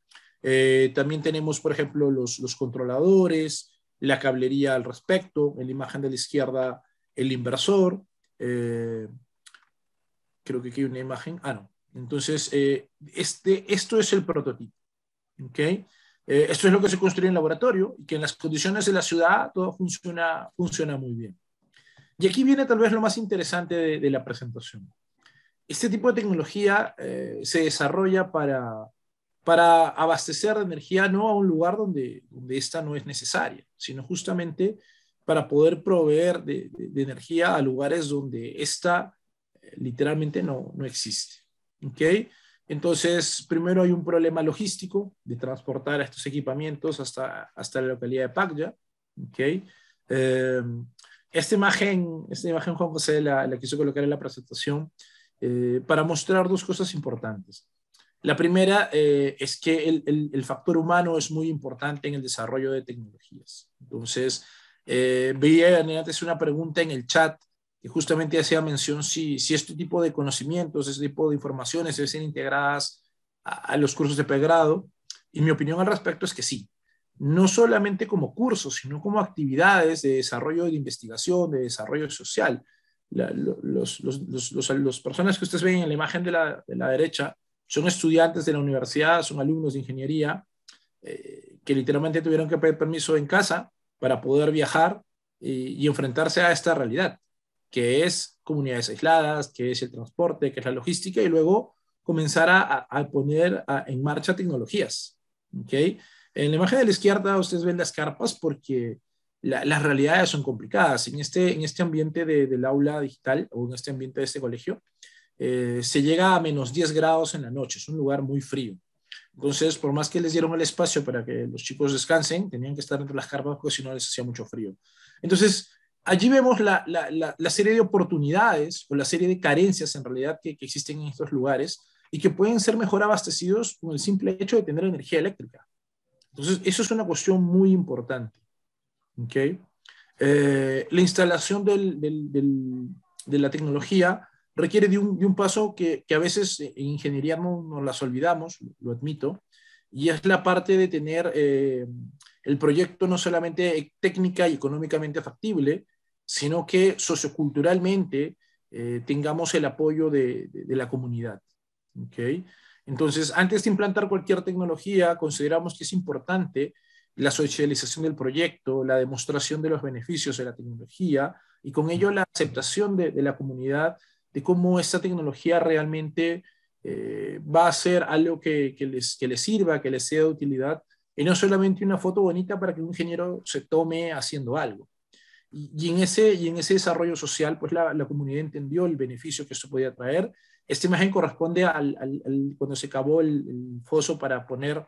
Eh, también tenemos, por ejemplo, los controladores, la cablería al respecto, en la imagen de la izquierda el inversor, eh, creo que aquí hay una imagen, ah no, entonces eh, este, esto es el prototipo, ¿ok? Eh, esto es lo que se construye en laboratorio y que en las condiciones de la ciudad todo funciona, funciona muy bien. Y aquí viene tal vez lo más interesante de, la presentación. Este tipo de tecnología se desarrolla para para abastecer de energía no a un lugar donde, donde esta no es necesaria, sino justamente para poder proveer de, energía a lugares donde esta eh, literalmente no, existe. ¿Okay? Entonces, primero hay un problema logístico de transportar estos equipamientos hasta, hasta la localidad de Pagya. ¿okay? Em, esta imagen, esta imagen Juan José la, quiso colocar en la presentación eh, para mostrar dos cosas importantes. La primera eh, es que el, factor humano es muy importante en el desarrollo de tecnologías. Entonces, eh, veía antes una pregunta en el chat que justamente hacía mención si, este tipo de conocimientos, este tipo de informaciones deben ser integradas a, los cursos de pregrado. Y mi opinión al respecto es que sí, no solamente como cursos, sino como actividades de desarrollo de investigación, de desarrollo social. La, los, los, personas que ustedes ven en la imagen de la, de la derecha son estudiantes de la universidad, son alumnos de ingeniería, eh, que literalmente tuvieron que pedir permiso en casa para poder viajar eh, y, enfrentarse a esta realidad, que es comunidades aisladas, que es el transporte, que es la logística, y luego comenzar a, poner en marcha tecnologías. ¿okay? En la imagen de la izquierda ustedes ven las carpas porque las realidades son complicadas. En este, en este ambiente del aula digital o en este ambiente de este colegio, eh, se llega a menos 10 grados en la noche, es un lugar muy frío. Entonces, por más que les dieron el espacio para que los chicos descansen, tenían que estar dentro de las carpas porque si no les hacía mucho frío. Entonces, allí vemos la, serie de oportunidades o la serie de carencias en realidad que, existen en estos lugares y que pueden ser mejor abastecidos con el simple hecho de tener energía eléctrica. Entonces, eso es una cuestión muy importante. Eh, la instalación de la tecnología requiere de un, paso que, a veces eh, en ingeniería no nos las olvidamos, lo admito, y es la parte de tener eh, el proyecto no solamente técnica y económicamente factible, sino que socioculturalmente eh, tengamos el apoyo de, la comunidad. ¿okay? Entonces, antes de implantar cualquier tecnología, consideramos que es importante la socialización del proyecto, la demostración de los beneficios de la tecnología y con ello la aceptación de, de la comunidad de cómo esta tecnología realmente eh, va a ser algo que, les, que les sirva, que les sea de utilidad, y no solamente una foto bonita para que un ingeniero se tome haciendo algo. Y, en, ese, y en ese desarrollo social, pues la, la, comunidad entendió el beneficio que esto podía traer. Esta imagen corresponde al, cuando se cavó el, el, foso para poner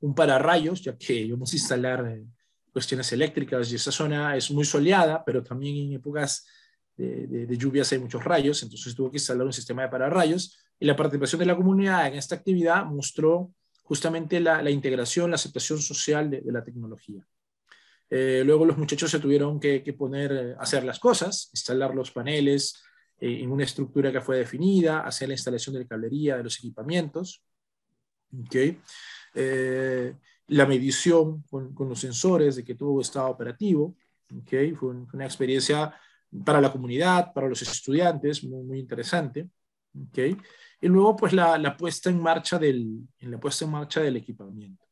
un pararrayos, ya que vamos a instalar eh, cuestiones eléctricas y esa zona es muy soleada, pero también en épocas de, lluvias hay muchos rayos, entonces tuvo que instalar un sistema de pararrayos y la participación de la comunidad en esta actividad mostró justamente la, integración, la aceptación social de, la tecnología. Eh, luego los muchachos se tuvieron que, que poner, hacer las cosas, instalar los paneles eh, en una estructura que fue definida, hacer la instalación de la cablería, de los equipamientos, eh, la medición con, los sensores de que todo estaba operativo. fue una experiencia para la comunidad, para los estudiantes, muy, interesante. ¿okay? Y luego, pues, la, puesta en marcha del, la puesta en marcha del equipamiento.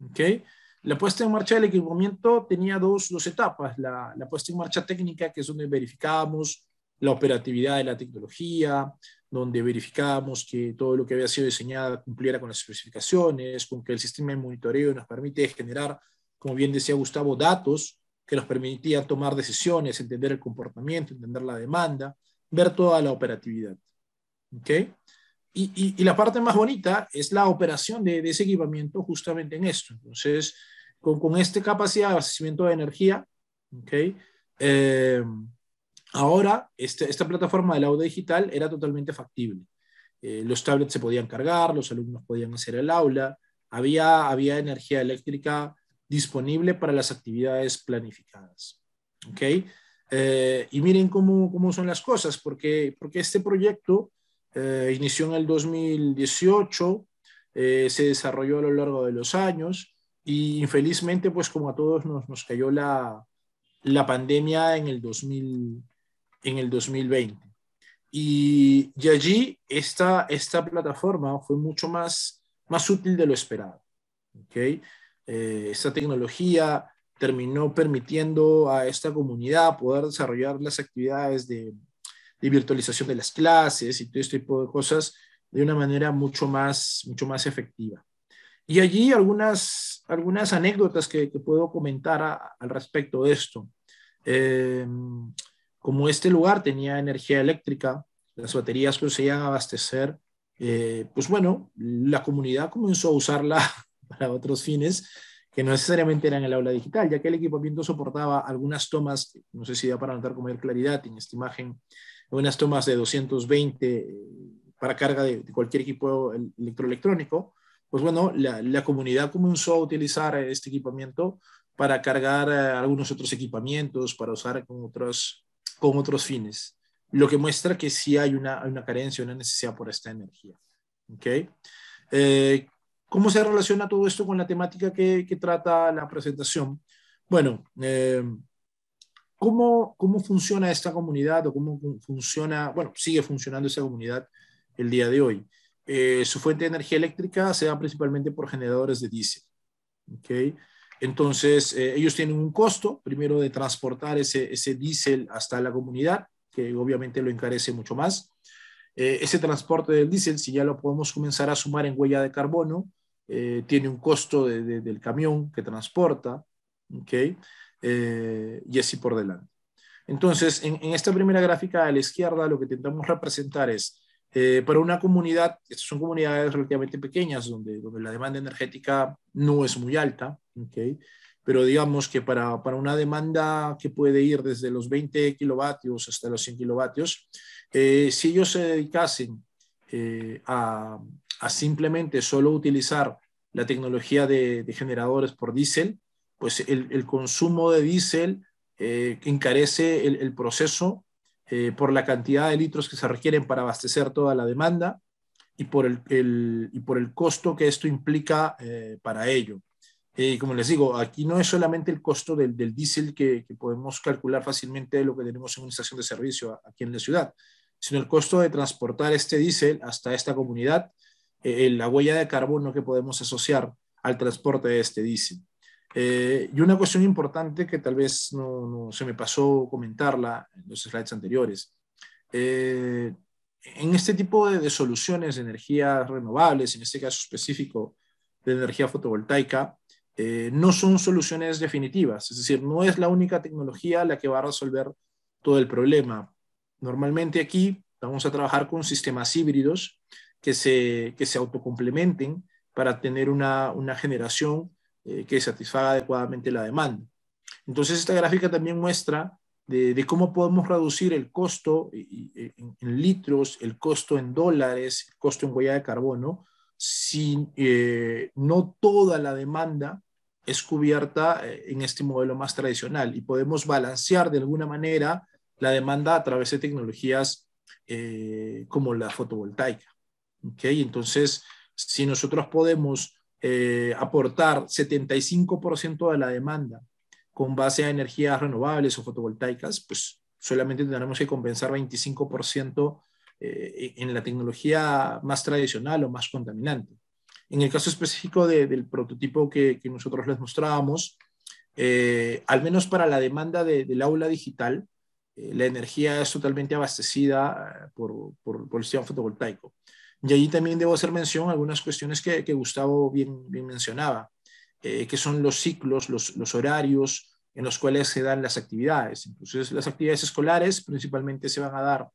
¿okay? La puesta en marcha del equipamiento tenía dos, dos etapas. La, la, puesta en marcha técnica, que es donde verificábamos la operatividad de la tecnología, donde verificábamos que todo lo que había sido diseñado cumpliera con las especificaciones, con que el sistema de monitoreo nos permite generar, como bien decía Gustavo, datos que nos permitía tomar decisiones, entender el comportamiento, entender la demanda, ver toda la operatividad. Y, la parte más bonita es la operación de, ese equipamiento justamente en esto. Entonces, con, con esta capacidad de abastecimiento de energía, eh, ahora este, esta plataforma del aula digital era totalmente factible. Eh, los tablets se podían cargar, los alumnos podían hacer el aula, había, había energía eléctrica disponible para las actividades planificadas. ¿Ok? Eh, y miren cómo, son las cosas, porque, porque este proyecto eh, inició en el 2018, eh, se desarrolló a lo largo de los años y infelizmente, pues como a todos nos, cayó la, pandemia en el, 2000, en el 2020. Y, y, allí esta, esta plataforma fue mucho más, más útil de lo esperado. ¿okay? Eh, esta tecnología terminó permitiendo a esta comunidad poder desarrollar las actividades de, virtualización de las clases y todo este tipo de cosas de una manera mucho más, mucho más efectiva. Y allí algunas, algunas anécdotas que, puedo comentar al respecto de esto. Em, como este lugar tenía energía eléctrica, las baterías a abastecer, eh, pues bueno, la comunidad comenzó a usarla para otros fines que no necesariamente eran el aula digital, ya que el equipamiento soportaba algunas tomas, no sé si da para notar con mayor claridad en esta imagen, unas tomas de 220 eh, para carga de, cualquier equipo electroelectrónico, pues bueno, la, comunidad comenzó a utilizar este equipamiento para cargar eh, algunos otros equipamientos, para usar con otros, con otros fines, lo que muestra que sí hay una, hay una carencia, una necesidad por esta energía. ¿Okay? Eh, ¿Cómo se relaciona todo esto con la temática que, trata la presentación? Bueno, eh, ¿cómo, ¿cómo, funciona esta comunidad o cómo funciona, bueno, sigue funcionando esa comunidad el día de hoy? Eh, su fuente de energía eléctrica se da principalmente por generadores de diésel. ¿okay? Entonces, eh, ellos tienen un costo, primero, de transportar ese, ese diésel hasta la comunidad, que obviamente lo encarece mucho más. ese transporte del diésel, si ya lo podemos comenzar a sumar en huella de carbono, eh, tiene un costo del camión que transporta, ¿okay? Eh, y así por delante. Entonces, en, esta primera gráfica a la izquierda, lo que intentamos representar es, eh, para una comunidad, estas son comunidades relativamente pequeñas, donde, donde la demanda energética no es muy alta, ¿okay? pero digamos que para, para, una demanda que puede ir desde los 20 kilovatios hasta los 100 kilovatios, si ellos se dedicasen eh, a, simplemente solo utilizar la tecnología de, generadores por diésel, pues el, consumo de diésel eh, encarece el, proceso eh, por la cantidad de litros que se requieren para abastecer toda la demanda y por el, y por el costo que esto implica para ello. como les digo, aquí no es solamente el costo del, del diésel que, que, podemos calcular fácilmente lo que tenemos en una estación de servicio aquí en la ciudad, sino el costo de transportar este diésel hasta esta comunidad, eh, la huella de carbono que podemos asociar al transporte de este diésel. Eh, y una cuestión importante que tal vez no, se me pasó comentarla en los slides anteriores. Eh, en este tipo de, soluciones de energías renovables, en este caso específico de energía fotovoltaica, no son soluciones definitivas, es decir, no es la única tecnología la que va a resolver todo el problema. Normalmente aquí vamos a trabajar con sistemas híbridos que se, que se autocomplementen para tener una, generación eh, que satisfaga adecuadamente la demanda. Entonces, esta gráfica también muestra de, cómo podemos reducir el costo e, en, litros, el costo en dólares, el costo en huella de carbono, si eh, no toda la demanda es cubierta eh, en este modelo más tradicional y podemos balancear de alguna manera la demanda a través de tecnologías eh, como la fotovoltaica. ¿Okay? Entonces, si nosotros podemos eh, aportar 75% de la demanda con base a energías renovables o fotovoltaicas, pues solamente tendremos que compensar 25% eh, e, en la tecnología más tradicional o más contaminante. En el caso específico del prototipo que, nosotros les mostrábamos, al menos para la demanda del aula digital, eh, la energía es totalmente abastecida eh, por, por, el sistema fotovoltaico. Y allí también debo hacer mención a algunas cuestiones que, Gustavo bien, bien mencionaba, eh, que son los ciclos, los, horarios en los cuales se dan las actividades. Entonces, las actividades escolares principalmente se van a dar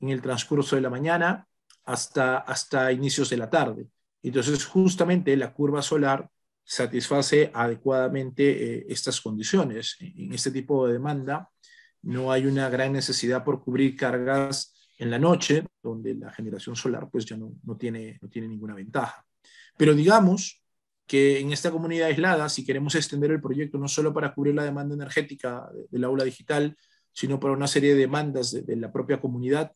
en el transcurso de la mañana hasta, hasta inicios de la tarde. Entonces, justamente la curva solar satisface adecuadamente estas condiciones en este tipo de demanda no hay una gran necesidad por cubrir cargas en la noche, donde la generación solar pues ya no, tiene, no tiene ninguna ventaja. Pero digamos que en esta comunidad aislada, si queremos extender el proyecto no solo para cubrir la demanda energética del aula digital, sino para una serie de demandas de, la propia comunidad,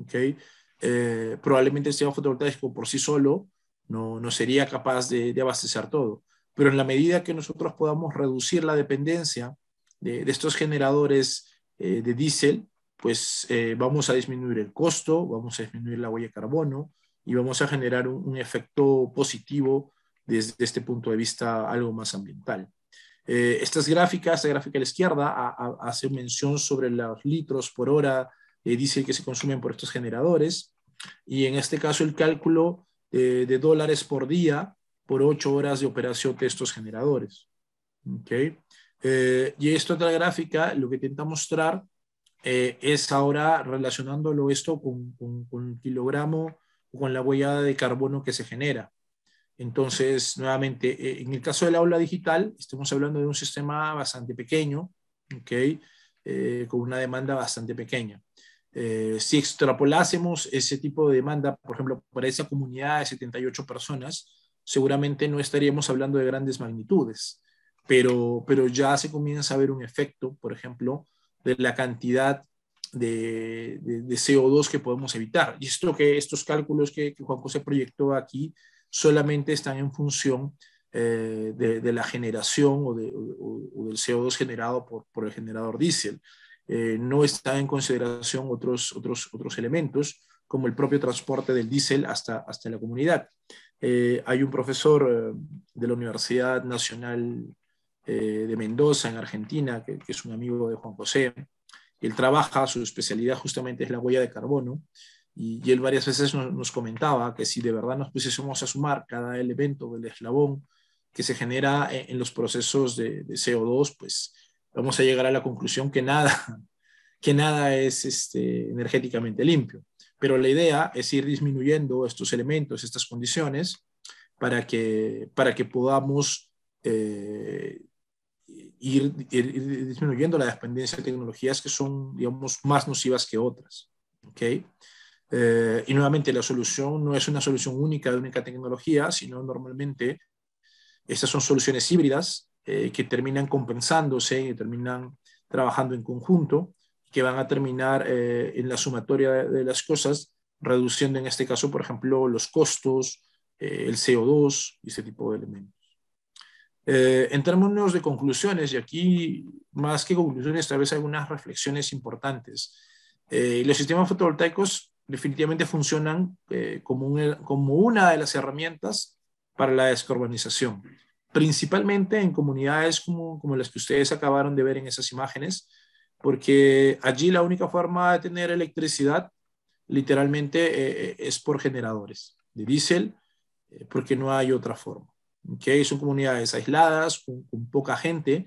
¿okay? Eh, probablemente el sistema fotovoltaico por sí solo no, sería capaz de, abastecer todo. Pero en la medida que nosotros podamos reducir la dependencia de estos generadores eh, de diésel, pues eh, vamos a disminuir el costo, vamos a disminuir la huella de carbono y vamos a generar un, efecto positivo desde este punto de vista algo más ambiental. Eh, estas gráficas, esta gráfica a la izquierda hace mención sobre los litros por hora de diésel que se consumen por estos generadores y en este caso el cálculo eh, de, dólares por día por ocho horas de operación de estos generadores. ¿Okay? Eh, y esta otra gráfica lo que intenta mostrar eh, es ahora relacionándolo esto con, con, kilogramo o con la huella de carbono que se genera. Entonces, nuevamente, eh, en el caso del aula digital, estamos hablando de un sistema bastante pequeño, con una demanda bastante pequeña. si extrapolásemos ese tipo de demanda, por ejemplo, para esa comunidad de 78 personas, seguramente no estaríamos hablando de grandes magnitudes pero, pero ya se comienza a ver un efecto, por ejemplo, de la cantidad de, de, CO2 que podemos evitar. Y esto que estos cálculos que, Juan José proyectó aquí solamente están en función eh, de, la generación o, del CO2 generado por, por el generador diésel. Eh, no están en consideración otros, otros, otros elementos, como el propio transporte del diésel hasta, hasta la comunidad. Eh, hay un profesor de la Universidad Nacional eh, de Mendoza, en Argentina, que, es un amigo de Juan José. Él trabaja, su especialidad justamente es la huella de carbono, y, él varias veces nos, comentaba que si de verdad nos pusiésemos a sumar cada elemento del eslabón que se genera en, los procesos de, CO2, pues vamos a llegar a la conclusión que nada, que nada es este, energéticamente limpio. Pero la idea es ir disminuyendo estos elementos, estas condiciones, para que, para que podamos eh, ir, disminuyendo la dependencia de tecnologías que son, digamos, más nocivas que otras. ¿ok? Eh, y nuevamente, la solución no es una solución única de única tecnología, sino normalmente estas son soluciones híbridas eh, que terminan compensándose y terminan trabajando en conjunto, que van a terminar eh, en la sumatoria de las cosas, reduciendo en este caso, por ejemplo, los costos, el CO2 y ese tipo de elementos. Eh, en términos de conclusiones, y aquí más que conclusiones, tal vez algunas reflexiones importantes. Eh, los sistemas fotovoltaicos definitivamente funcionan eh, como, una de las herramientas para la descarbonización, principalmente en comunidades como, las que ustedes acabaron de ver en esas imágenes, porque allí la única forma de tener electricidad literalmente es por generadores de diésel, porque no hay otra forma que Son comunidades aisladas, con, poca gente,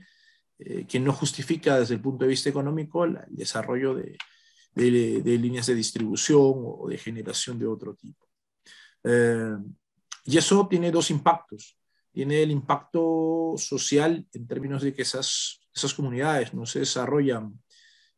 eh, que no justifica desde el punto de vista económico el desarrollo de, líneas de distribución o de generación de otro tipo. Eh, y eso tiene dos impactos. Tiene el impacto social en términos de que esas, comunidades no se desarrollan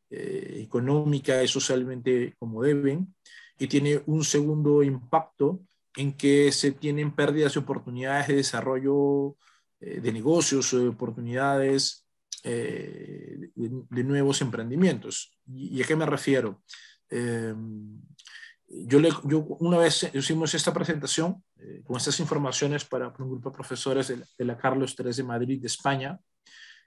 eh, económica y socialmente como deben, y tiene un segundo impacto en que se tienen pérdidas y oportunidades de desarrollo eh, de negocios, eh, oportunidades eh, de, nuevos emprendimientos. ¿Y, a qué me refiero? Em, yo, una vez hicimos esta presentación con estas informaciones para un grupo de profesores de la, Carlos III de Madrid, de España,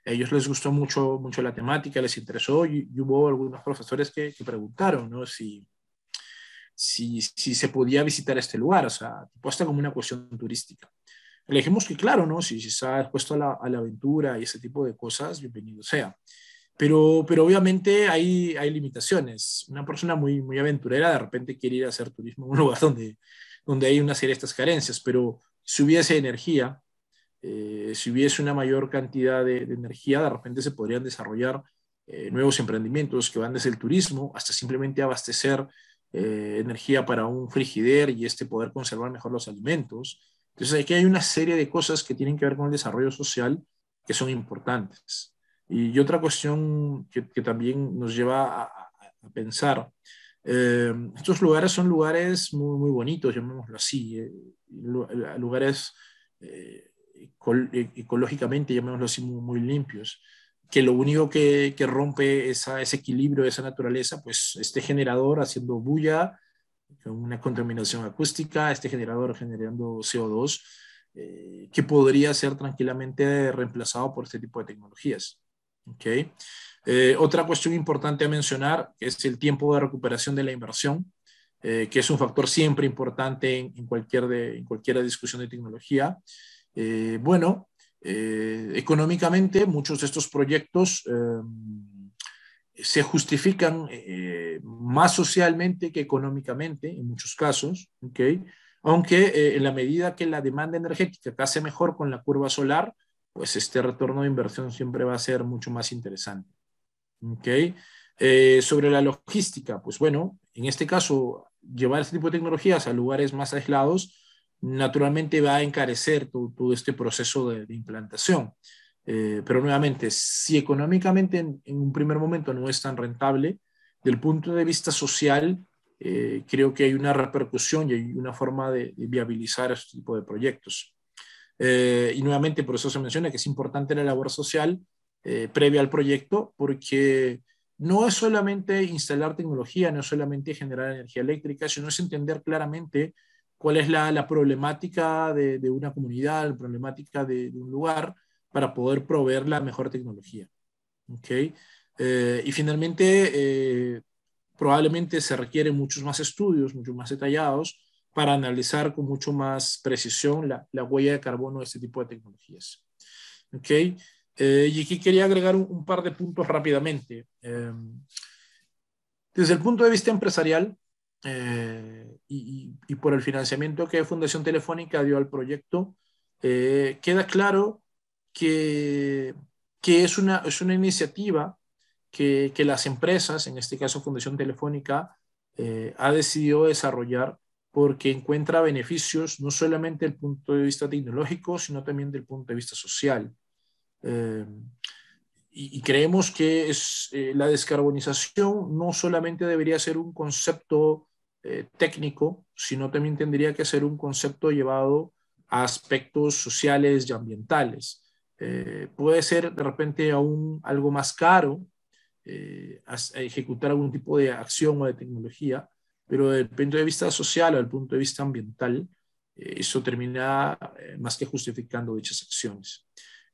a ellos les gustó mucho, mucho la temática, les interesó y, hubo algunos profesores que, que preguntaron ¿no? si, si, si se podía visitar este lugar, o sea, hasta como una cuestión turística. Elegimos que claro, ¿no? Si, se está expuesto a la, aventura y ese tipo de cosas, bienvenido sea. Pero, pero obviamente hay, hay limitaciones. Una persona muy, muy aventurera de repente quiere ir a hacer turismo en un lugar donde, donde hay una serie de estas carencias, pero si hubiese energía, eh, si hubiese una mayor cantidad de, energía, de repente se podrían desarrollar eh, nuevos emprendimientos que van desde el turismo hasta simplemente abastecer eh, energía para un frigider y este poder conservar mejor los alimentos. Entonces aquí hay una serie de cosas que tienen que ver con el desarrollo social que son importantes. Y otra cuestión que, también nos lleva a, pensar, eh, estos lugares son lugares muy, muy bonitos, llamémoslo así, eh, lugares e, ecológicamente, llamémoslo así, muy limpios que lo único que, rompe ese equilibrio de esa naturaleza, pues este generador haciendo bulla, con una contaminación acústica, este generador generando CO2, eh, que podría ser tranquilamente reemplazado por este tipo de tecnologías. Okay. Eh, otra cuestión importante a mencionar es el tiempo de recuperación de la inversión, eh, que es un factor siempre importante en, cualquier en cualquier discusión de tecnología. bueno, eh, económicamente, muchos de estos proyectos eh, se justifican eh, más socialmente que económicamente, en muchos casos, aunque en la medida que la demanda energética case mejor con la curva solar, pues este retorno de inversión siempre va a ser mucho más interesante. sobre la logística, pues bueno, en este caso, llevar este tipo de tecnologías a lugares más aislados, naturalmente va a encarecer todo, este proceso de, implantación. Eh, pero nuevamente, si económicamente en, un primer momento no es tan rentable, del punto de vista social, eh, creo que hay una repercusión y hay una forma de, viabilizar este tipo de proyectos. Eh, y nuevamente, por eso se menciona que es importante la labor social previa al proyecto, porque no es solamente instalar tecnología, no es solamente generar energía eléctrica, sino es entender claramente cuál es la, la problemática de, de, una comunidad, la problemática de, un lugar, para poder proveer la mejor tecnología. ¿Okay? Eh, y finalmente, eh, probablemente se requieren muchos más estudios, mucho más detallados, para analizar con mucho más precisión la, la huella de carbono de este tipo de tecnologías. ¿Okay? Eh, y aquí quería agregar un, un par de puntos rápidamente. desde el punto de vista empresarial, eh, y, por el financiamiento que Fundación Telefónica dio al proyecto, eh, queda claro que, es, una, es una iniciativa que, las empresas, en este caso Fundación Telefónica, eh, ha decidido desarrollar porque encuentra beneficios no solamente desde el punto de vista tecnológico, sino también del punto de vista social y, creemos que es, eh, la descarbonización no solamente debería ser un concepto eh, técnico, sino también tendría que ser un concepto llevado a aspectos sociales y ambientales. Eh, puede ser de repente aún algo más caro ejecutar algún tipo de acción o de tecnología, pero desde el punto de vista social o del punto de vista ambiental, eso termina más que justificando dichas acciones.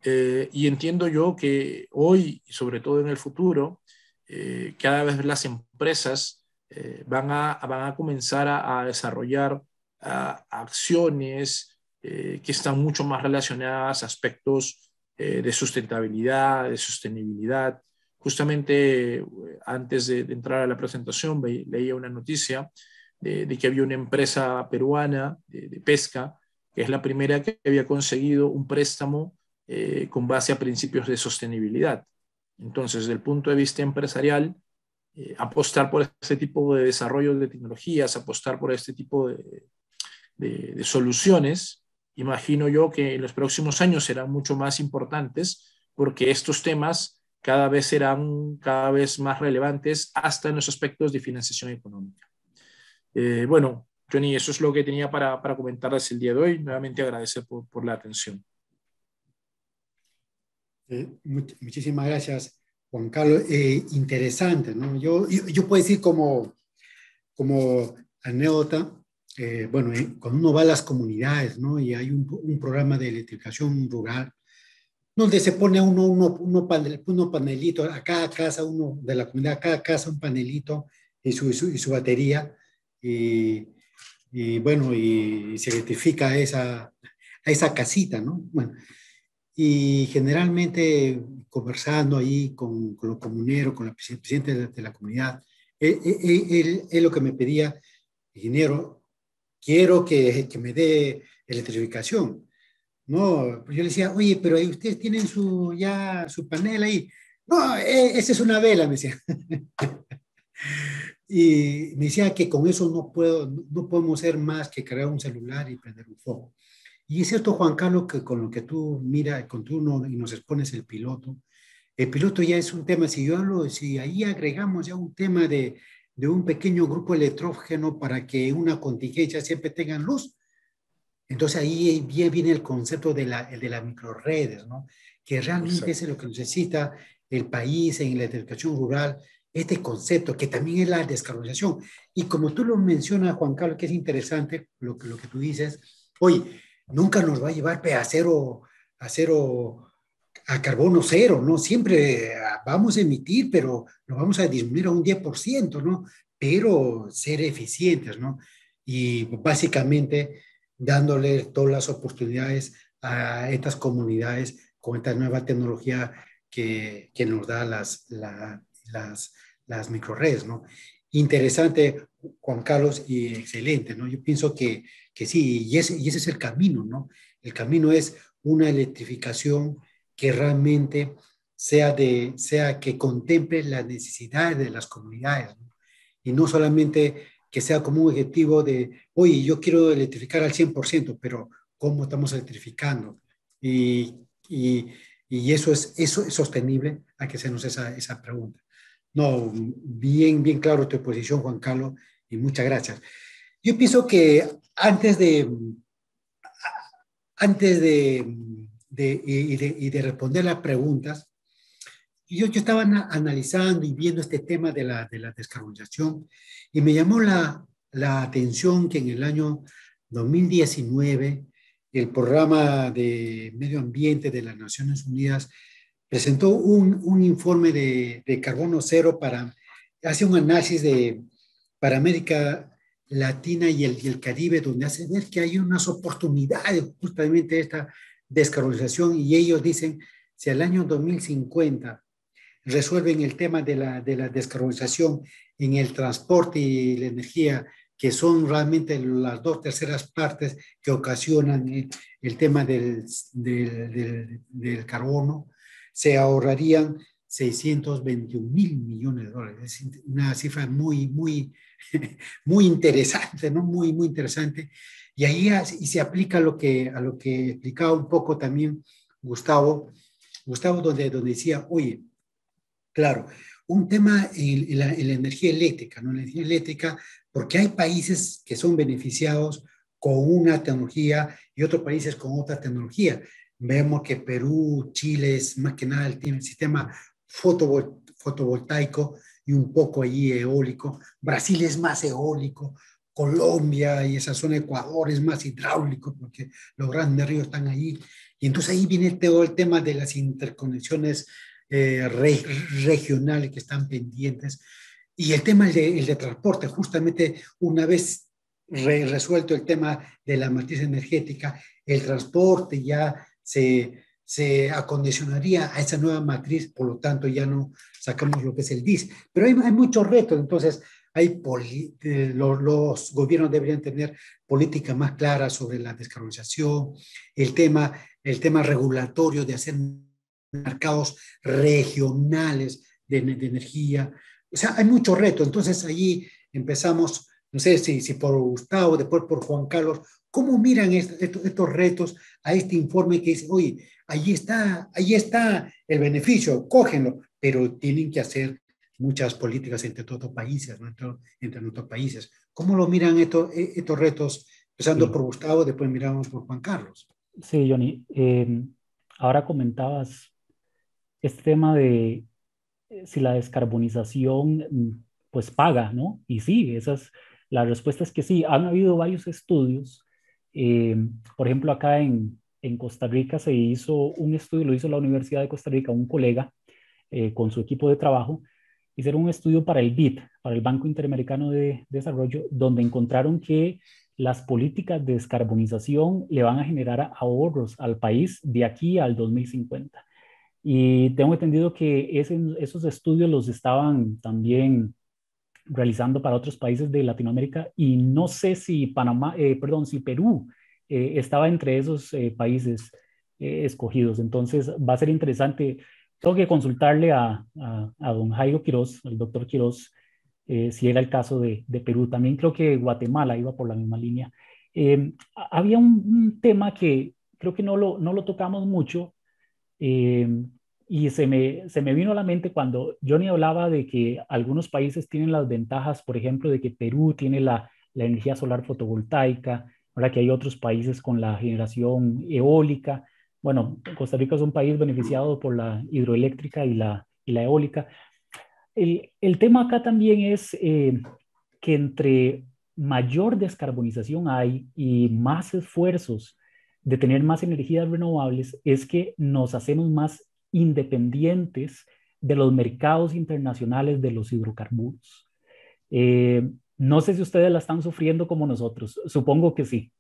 Eh, y entiendo yo que hoy, y sobre todo en el futuro, eh, cada vez las empresas eh, van, a, van a comenzar a, desarrollar acciones que están mucho más relacionadas a aspectos de sustentabilidad, de sostenibilidad. Justamente antes de, entrar a la presentación leía una noticia de, que había una empresa peruana de, de pesca, que es la primera que había conseguido un préstamo eh, con base a principios de sostenibilidad. Entonces, desde el punto de vista empresarial, eh, apostar por este tipo de desarrollo de tecnologías, apostar por este tipo de, soluciones, imagino yo que en los próximos años serán mucho más importantes porque estos temas cada vez serán cada vez más relevantes hasta en los aspectos de financiación económica. Eh, bueno, Johnny, eso es lo que tenía para, comentarles el día de hoy. Nuevamente agradecer por la atención. Eh, muchísimas gracias, Juan Carlos. Eh, interesante, ¿no? Yo, yo, puedo decir como, como anécdota, eh, bueno, cuando uno va a las comunidades, ¿no? Y hay un, programa de electrificación rural, donde se pone uno, uno, uno, panelito, a cada casa, uno de la comunidad, a cada casa un panelito y su, y su, batería, y, bueno, y, se electrifica esa, a esa casita, ¿no? Bueno, y generalmente conversando ahí con, con los comuneros, con la presidente de, la comunidad, e, e, e, él, es lo que me pedía, ingeniero, quiero que, que me dé electrificación. No, pues yo le decía, oye, pero ahí ustedes tienen su, ya su panel ahí. No, eh, esa es una vela, me decía. y me decía que con eso no, puedo, no podemos hacer más que cargar un celular y prender un foco. Y es cierto, Juan Carlos, que con lo que tú mira, con tú y nos expones el piloto, el piloto ya es un tema, si yo hablo, si ahí agregamos ya un tema de, de un pequeño grupo electrógeno para que una contingencia siempre tenga luz, entonces ahí viene el concepto de, la, de las microredes, ¿no? que realmente es lo que necesita el país en la educación rural, este concepto que también es la descarbonización. Y como tú lo mencionas, Juan Carlos, que es interesante lo, que, lo que tú dices, oye, nunca nos va a llevar a cero, a cero, a carbono cero, ¿no? Siempre eh, vamos a emitir, pero lo vamos a disminuir a un 10%, ¿no? Pero ser eficientes, ¿no? Y básicamente dándole todas las oportunidades a estas comunidades con esta nueva tecnología que, nos da las, las, las microredes, ¿no? interesante, Juan Carlos, y excelente, ¿no? Yo pienso que, que sí, y ese, y ese es el camino, ¿no? El camino es una electrificación que realmente sea, de, sea que contemple las necesidades de las comunidades, ¿no? Y no solamente que sea como un objetivo de, oye, yo quiero electrificar al 100%, pero ¿cómo estamos electrificando? Y, y, y eso, es, eso es sostenible, a que nos esa, esa pregunta. No, bien, bien claro tu posición, Juan Carlos, y muchas gracias. Yo pienso que antes de, antes de, de y, de, responder las preguntas, yo, yo estaba analizando y viendo este tema de la, de descarbonización y me llamó la, la atención que en el año 2019 el programa de medio ambiente de las Naciones Unidas presentó un, informe de, carbono cero para, hace un análisis de, para América Latina y el, Caribe, donde hace ver que hay unas oportunidades justamente de esta descarbonización y ellos dicen, si al año 2050 resuelven el tema de la, descarbonización en el transporte y la energía, que son realmente las dos terceras partes que ocasionan el, tema del, del carbono, se ahorrarían 621 mil millones de dólares. Es una cifra muy, muy, muy interesante, ¿no? Muy, muy interesante. Y ahí y se aplica lo que, a lo que explicaba un poco también Gustavo, Gustavo donde, donde decía, oye, claro, un tema en, la, energía eléctrica, ¿no? La energía eléctrica, porque hay países que son beneficiados con una tecnología y otros países con otra tecnología. Vemos que Perú, Chile es más que nada tiene el sistema fotovoltaico y un poco allí eólico. Brasil es más eólico. Colombia y esa zona Ecuador es más hidráulico porque los grandes ríos están allí. Y entonces ahí viene todo el tema de las interconexiones eh, regionales que están pendientes. Y el tema de, el de transporte, justamente una vez resuelto el tema de la matriz energética, el transporte ya se, acondicionaría a esa nueva matriz, por lo tanto ya no sacamos lo que es el DIS. Pero hay, hay muchos retos, entonces hay eh, los, gobiernos deberían tener políticas más claras sobre la descarbonización, el tema, el tema regulatorio de hacer mercados regionales de, de energía. O sea, hay mucho reto entonces allí empezamos no sé si, por Gustavo, después por Juan Carlos, ¿cómo miran estos, estos retos a este informe que dice, oye, ahí está, ahí está el beneficio, cógenlo, pero tienen que hacer muchas políticas entre todos los países, ¿no? entre, entre, nuestros países. ¿Cómo lo miran estos, e, estos retos, empezando por Gustavo, después miramos por Juan Carlos? Sí, Johnny, em, ahora comentabas este tema de eh, si la descarbonización pues paga, ¿no? Y sí, esas la respuesta es que sí, han habido varios estudios. Eh, por ejemplo, acá en, en, Costa Rica se hizo un estudio, lo hizo la Universidad de Costa Rica, un colega eh, con su equipo de trabajo, hicieron un estudio para el BID, para el Banco Interamericano de Desarrollo, donde encontraron que las políticas de descarbonización le van a generar ahorros al país de aquí al 2050. Y tengo entendido que esos estudios los estaban también realizando para otros países de Latinoamérica y no sé si Panamá, eh, perdón, si Perú eh, estaba entre esos eh, países escogidos. Entonces va a ser interesante. Tengo que consultarle a, a, don Jairo Quiroz, al doctor Quiroz, si era el caso de, de, Perú. También creo que Guatemala iba por la misma línea. había un, un, tema que creo que no lo, no lo tocamos mucho, y se me, se me vino a la mente cuando Johnny hablaba de que algunos países tienen las ventajas, por ejemplo, de que Perú tiene la, energía solar fotovoltaica, ahora que hay otros países con la generación eólica. Bueno, Costa Rica es un país beneficiado por la hidroeléctrica y la, la eólica. El, tema acá también es eh, que entre mayor descarbonización hay y más esfuerzos de tener más energías renovables, es que nos hacemos más independientes de los mercados internacionales de los hidrocarburos. Eh, no sé si ustedes la están sufriendo como nosotros, supongo que sí.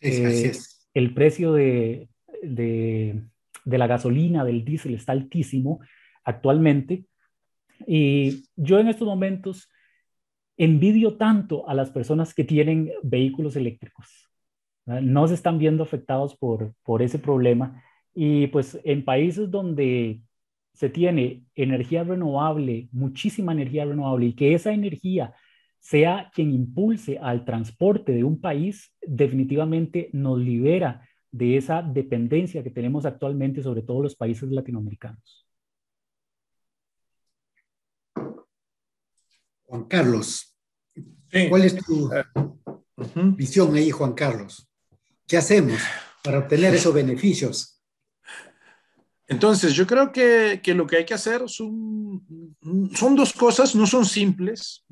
Eh, el precio de, de, de, la gasolina, del diésel, está altísimo actualmente. Y yo en estos momentos envidio tanto a las personas que tienen vehículos eléctricos. No se están viendo afectados por, por ese problema y pues en países donde se tiene energía renovable, muchísima energía renovable, y que esa energía sea quien impulse al transporte de un país, definitivamente nos libera de esa dependencia que tenemos actualmente, sobre todos los países latinoamericanos. Juan Carlos, ¿cuál es tu eh, visión ahí, Juan Carlos? ¿Qué hacemos para obtener esos beneficios? Entonces, yo creo que, lo que hay que hacer son, dos cosas, no son simples,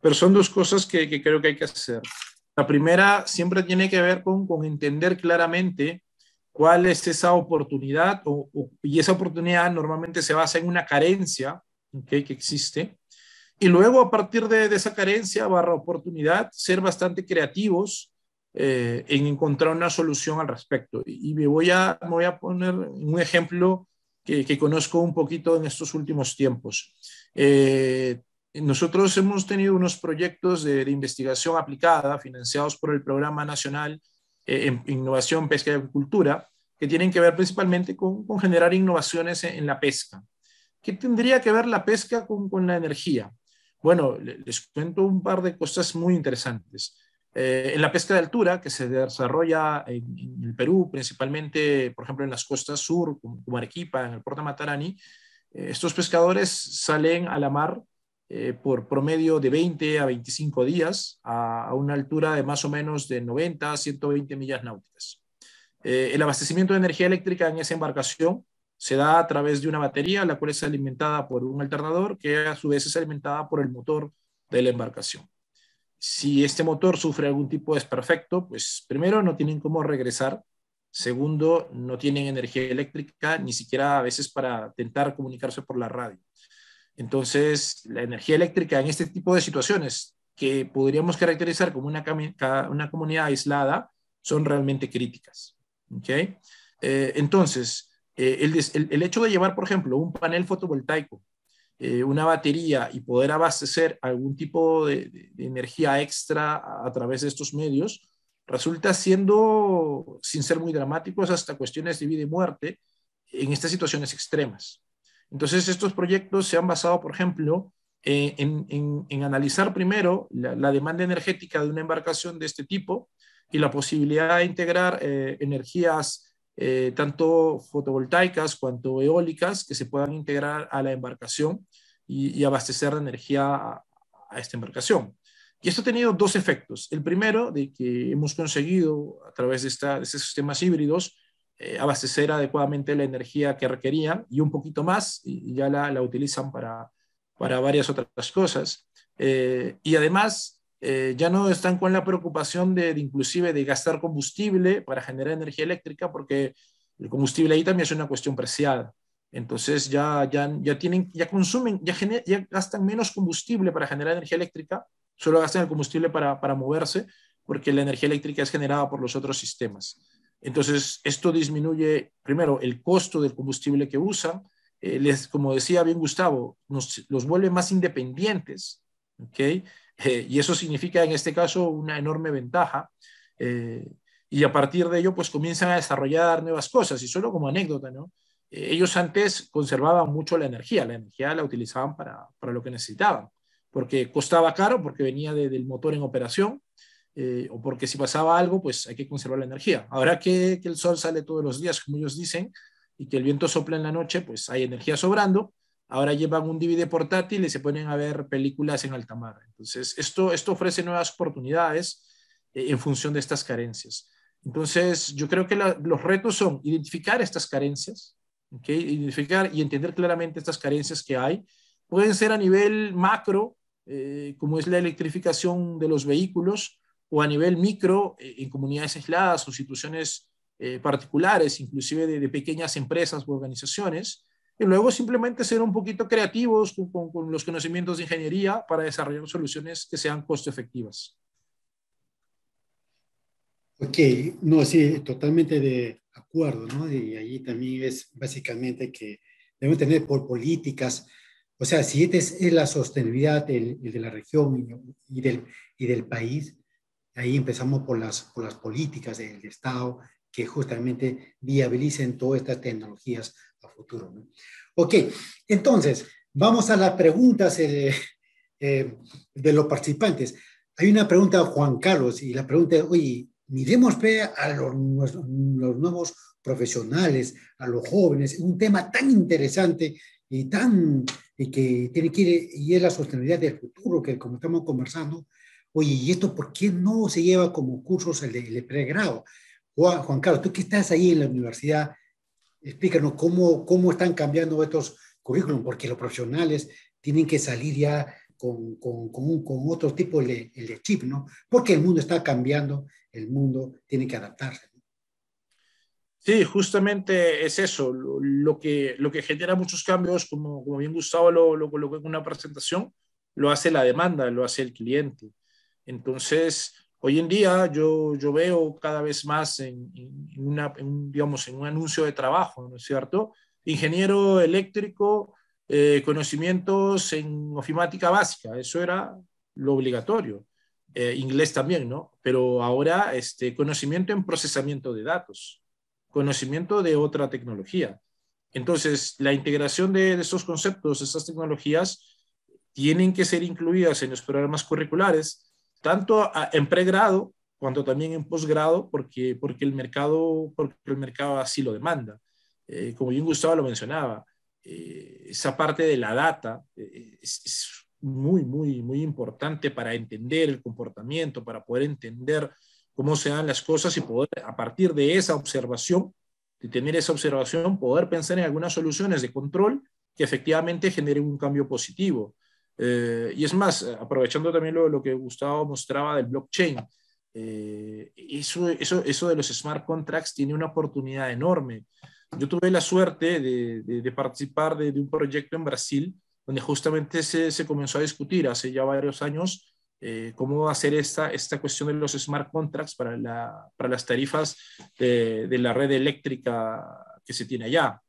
pero son dos cosas que, creo que hay que hacer. La primera siempre tiene que ver con, entender claramente cuál es esa oportunidad y esa oportunidad normalmente se basa en una carencia que existe. Y luego a partir de esa carencia barra oportunidad, ser bastante creativos eh, en encontrar una solución al respecto. Y me voy a, poner un ejemplo que, conozco un poquito en estos últimos tiempos. Eh, nosotros hemos tenido unos proyectos de, investigación aplicada financiados por el Programa Nacional eh, Innovación, Pesca y Agricultura, que tienen que ver principalmente con, generar innovaciones en, la pesca. ¿Qué tendría que ver la pesca con la energía? Bueno, les cuento un par de cosas muy interesantes. Eh, en la pesca de altura, que se desarrolla en, el Perú, principalmente, por ejemplo, en las costas sur, como Arequipa, en el puerto de Matarani, eh, estos pescadores salen a la mar eh, por promedio de 20 a 25 días a, a, una altura de más o menos de 90 a 120 millas náuticas. el abastecimiento de energía eléctrica en esa embarcación se da a través de una batería, la cual es alimentada por un alternador que a su vez es alimentada por el motor de la embarcación si este motor sufre algún tipo de desperfecto, pues primero no tienen cómo regresar, segundo no tienen energía eléctrica, ni siquiera a veces para intentar comunicarse por la radio. Entonces, la energía eléctrica en este tipo de situaciones que podríamos caracterizar como una, comunidad aislada son realmente críticas. Eh, entonces, eh, el hecho de llevar, por ejemplo, un panel fotovoltaico eh, una batería y poder abastecer algún tipo de, energía extra a, través de estos medios, resulta siendo, sin ser muy dramáticos, hasta cuestiones de vida y muerte en estas situaciones extremas. Entonces, estos proyectos se han basado, por ejemplo, eh, en, en, analizar primero la, demanda energética de una embarcación de este tipo y la posibilidad de integrar eh, energías eh, tanto fotovoltaicas cuanto eólicas, que se puedan integrar a la embarcación y, abastecer de energía a, esta embarcación. Y esto ha tenido dos efectos. El primero, de que hemos conseguido, a través de, de estos sistemas híbridos, eh, abastecer adecuadamente la energía que requerían y un poquito más, y, ya la, utilizan para, varias otras cosas. Eh, y además, eh, ya no están con la preocupación de, inclusive de gastar combustible para generar energía eléctrica, porque el combustible ahí también es una cuestión preciada. Entonces ya, ya, ya tienen, ya consumen, ya, gastan menos combustible para generar energía eléctrica, solo gastan el combustible para, para moverse, porque la energía eléctrica es generada por los otros sistemas. Entonces, esto disminuye, primero, el costo del combustible que usan. Eh, les, como decía bien Gustavo, nos, los vuelve más independientes. ¿okay? Eh, y eso significa en este caso una enorme ventaja. Eh, y a partir de ello, pues comienzan a desarrollar nuevas cosas. Y solo como anécdota, ¿no? Eh, ellos antes conservaban mucho la energía, la energía la utilizaban para, lo que necesitaban, porque costaba caro, porque venía del motor en operación, o porque si pasaba algo, pues hay que conservar la energía. Ahora que, el sol sale todos los días, como ellos dicen, y que el viento sopla en la noche, pues hay energía sobrando, ahora llevan un DVD portátil y se ponen a ver películas en alta mar. Entonces, esto, esto ofrece nuevas oportunidades eh, en función de estas carencias. Entonces, yo creo que los retos son identificar estas carencias, identificar y entender claramente estas carencias que hay. Pueden ser a nivel macro, eh, como es la electrificación de los vehículos, o a nivel micro, eh, en comunidades aisladas o situaciones particulares, inclusive de, de, pequeñas empresas u organizaciones y luego simplemente ser un poquito creativos con, los conocimientos de ingeniería para desarrollar soluciones que sean costo efectivas. Ok, no, sí, totalmente de acuerdo, ¿no? Y ahí también es básicamente que debemos tener por políticas, o sea, si esta es la sostenibilidad del, de la región y, del, y del país, ahí empezamos por las, por las políticas del Estado que justamente viabilicen todas estas tecnologías futuro. Ok, entonces, vamos a las preguntas eh, eh, de los participantes. Hay una pregunta Juan Carlos y la pregunta es, oye, miremos a los, nuevos profesionales, a los jóvenes, un tema tan interesante y tan que tiene que ir y es la sostenibilidad del futuro que como estamos conversando oye y esto por qué no se lleva como cursos el, de, pregrado Juan, Juan, Carlos tú que estás ahí en la universidad Explícanos cómo, cómo están cambiando estos currículum, porque los profesionales tienen que salir ya con, con, con, otro tipo de, chip, ¿no? Porque el mundo está cambiando, el mundo tiene que adaptarse. Sí, justamente es eso, lo, que, lo que genera muchos cambios, como, como bien Gustavo lo, lo colocó en una presentación, lo hace la demanda, lo hace el cliente. Entonces, Hoy en día yo, veo cada vez más en, una, digamos, en un anuncio de trabajo, ¿no es cierto? Ingeniero eléctrico, eh, conocimientos en ofimática básica, eso era lo obligatorio. Eh, inglés también, ¿no? Pero ahora este, conocimiento en procesamiento de datos, conocimiento de otra tecnología. Entonces, la integración de, de esos conceptos, de esas tecnologías, tienen que ser incluidas en los programas curriculares tanto en pregrado cuanto también en posgrado, porque, porque, el mercado, porque el mercado así lo demanda. Eh, como bien Gustavo lo mencionaba, eh, esa parte de la data eh, es, muy, muy, muy importante para entender el comportamiento, para poder entender cómo se dan las cosas y poder, a partir de esa observación, de tener esa observación, poder pensar en algunas soluciones de control que efectivamente generen un cambio positivo. Eh, y es más, eh, aprovechando también lo, que Gustavo mostraba del blockchain, eh, eso, eso, eso de los smart contracts tiene una oportunidad enorme. Yo tuve la suerte de, de, participar de, un proyecto en Brasil donde justamente se, se comenzó a discutir hace ya varios años cómo hacer esta, esta cuestión de los smart contracts para, la, para las tarifas de, la red eléctrica que se tiene allá.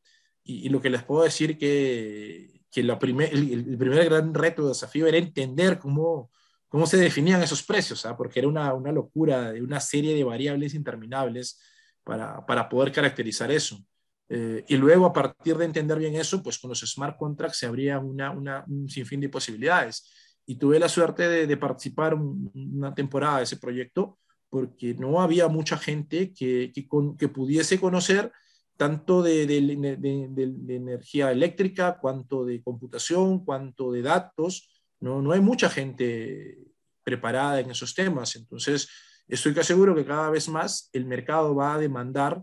Y, y lo que les puedo decir que que el, primer gran reto o desafío era entender cómo, cómo se definían esos precios, ¿ah? porque era una, una locura, una serie de variables interminables para, para poder caracterizar eso. Eh, y luego, a partir de entender bien eso, pues con los smart contracts se abría una, una, un sinfín de posibilidades. Y tuve la suerte de, participar una temporada de ese proyecto porque no había mucha gente que, que, que pudiese conocer tanto de, energía eléctrica, cuanto de computación, cuanto de datos. No, hay mucha gente preparada en esos temas. Entonces, estoy casi seguro que cada vez más el mercado va a demandar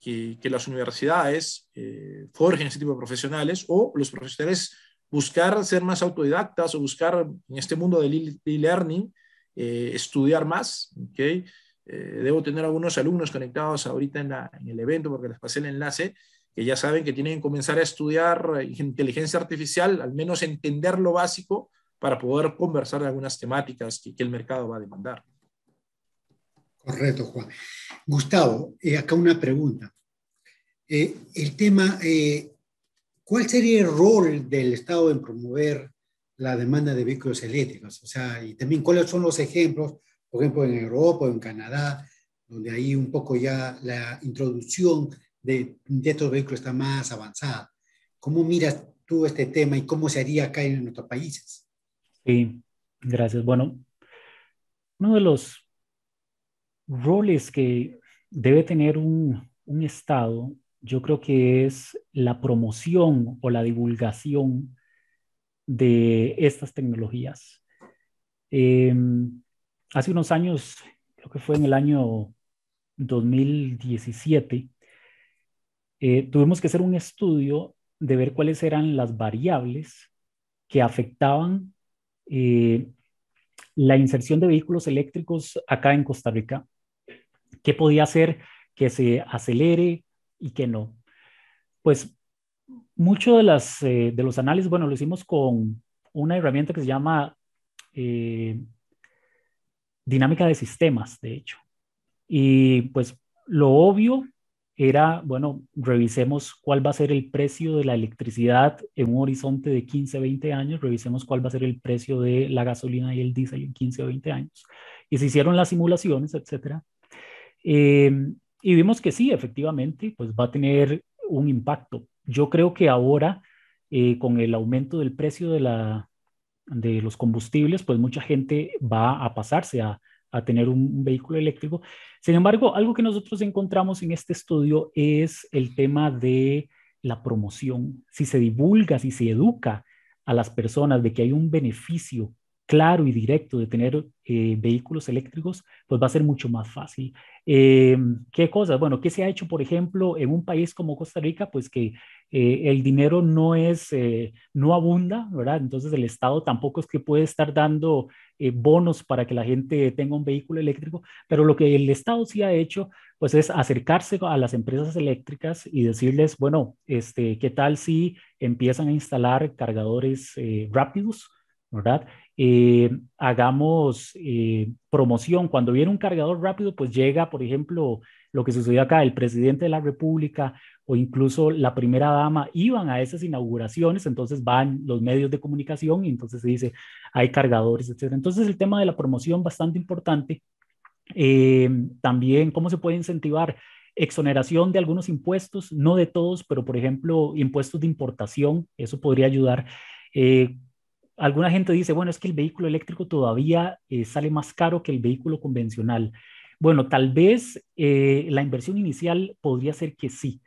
que, las universidades eh, forjen ese tipo de profesionales o los profesionales buscar ser más autodidactas o buscar en este mundo del e-, e-learning eh, estudiar más. ¿okay? Eh, debo tener algunos alumnos conectados ahorita en, el evento porque les pasé el enlace, que ya saben que tienen que comenzar a estudiar eh, inteligencia artificial, al menos entender lo básico para poder conversar de algunas temáticas que, el mercado va a demandar. Correcto, Juan. Gustavo, eh, acá una pregunta. el tema, ¿cuál sería el rol del Estado en promover la demanda de vehículos eléctricos? O sea, y también cuáles son los ejemplos por ejemplo, en Europa o en Canadá, donde ahí un poco ya la introducción de, estos vehículos está más avanzada. ¿Cómo miras tú este tema y cómo se haría acá en otros países? Sí, gracias. Bueno, uno de los roles que debe tener un, un Estado, yo creo que es la promoción o la divulgación de estas tecnologías. Em, hace unos años, creo que fue en el año 2017, eh, tuvimos que hacer un estudio de ver cuáles eran las variables que afectaban eh, la inserción de vehículos eléctricos acá en Costa Rica. ¿Qué podía hacer que se acelere y qué no? Pues muchos eh, de, los análisis, bueno, lo hicimos con una herramienta que se llama dinámica de sistemas, de hecho. Y pues lo obvio era, bueno, revisemos cuál va a ser el precio de la electricidad en un horizonte de 15, 20 años, revisemos cuál va a ser el precio de la gasolina y el diésel en 15 o 20 años. Y se hicieron las simulaciones, etcétera. Em, y vimos que sí, efectivamente, pues va a tener un impacto. Yo creo que ahora, eh, con el aumento del precio de la, de los combustibles, pues mucha gente va a pasarse a, tener un, un, vehículo eléctrico. Sin embargo, algo que nosotros encontramos en este estudio es el tema de la promoción. Si se divulga, si se educa a las personas de que hay un beneficio claro y directo de tener eh, vehículos eléctricos, pues va a ser mucho más fácil. Eh, ¿Qué cosas? Bueno, ¿qué se ha hecho, por ejemplo, en un país como Costa Rica? Pues que eh, el dinero no es, no abunda, ¿verdad? Entonces el Estado tampoco es que puede estar dando bonos para que la gente tenga un vehículo eléctrico, pero lo que el Estado sí ha hecho, pues es acercarse a las empresas eléctricas y decirles, bueno, este, ¿qué tal si empiezan a instalar cargadores rápidos? ¿verdad? Eh, hagamos eh, promoción. Cuando viene un cargador rápido, pues llega, por ejemplo, lo que sucedió acá, el presidente de la República o incluso la primera dama iban a esas inauguraciones, entonces van los medios de comunicación y entonces se dice, hay cargadores, etc. Entonces el tema de la promoción bastante importante. Eh, también cómo se puede incentivar exoneración de algunos impuestos, no de todos, pero por ejemplo impuestos de importación, eso podría ayudar alguna gente dice, bueno, es que el vehículo eléctrico todavía eh, sale más caro que el vehículo convencional. Bueno, tal vez eh, la inversión inicial podría ser que sí,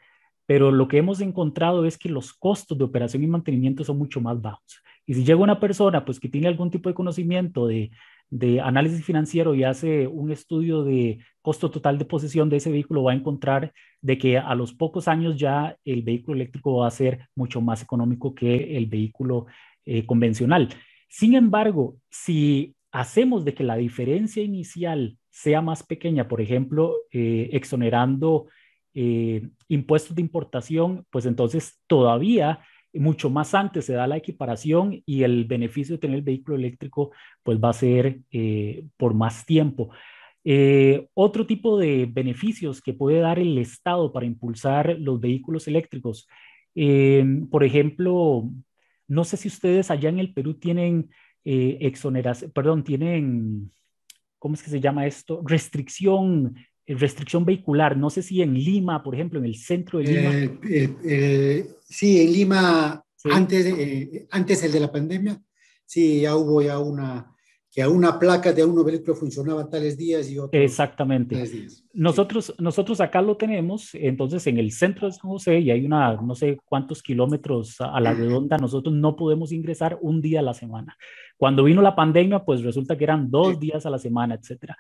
pero lo que hemos encontrado es que los costos de operación y mantenimiento son mucho más bajos. Y si llega una persona pues que tiene algún tipo de conocimiento de, de análisis financiero y hace un estudio de costo total de posesión de ese vehículo, va a encontrar de que a los pocos años ya el vehículo eléctrico va a ser mucho más económico que el vehículo eh, convencional. Sin embargo, si hacemos de que la diferencia inicial sea más pequeña, por ejemplo, eh, exonerando eh, impuestos de importación, pues entonces todavía mucho más antes se da la equiparación y el beneficio de tener el vehículo eléctrico pues va a ser por más tiempo. otro tipo de beneficios que puede dar el Estado para impulsar los vehículos eléctricos, por ejemplo, no sé si ustedes allá en el Perú tienen eh, exoneración, perdón, tienen, ¿cómo es que se llama esto? Restricción, eh, restricción vehicular. No sé si en Lima, por ejemplo, en el centro de eh, Lima. Eh, sí, en Lima, Antes, antes el de la pandemia, sí, ya hubo ya una que a una placa de un uno vehículo funcionaba tales días y otro. Exactamente. Nosotros, nosotros acá lo tenemos, entonces en el centro de San José y hay una, no sé cuántos kilómetros a la redonda, nosotros no podemos ingresar un día a la semana. Cuando vino la pandemia, pues resulta que eran dos días a la semana, etcétera.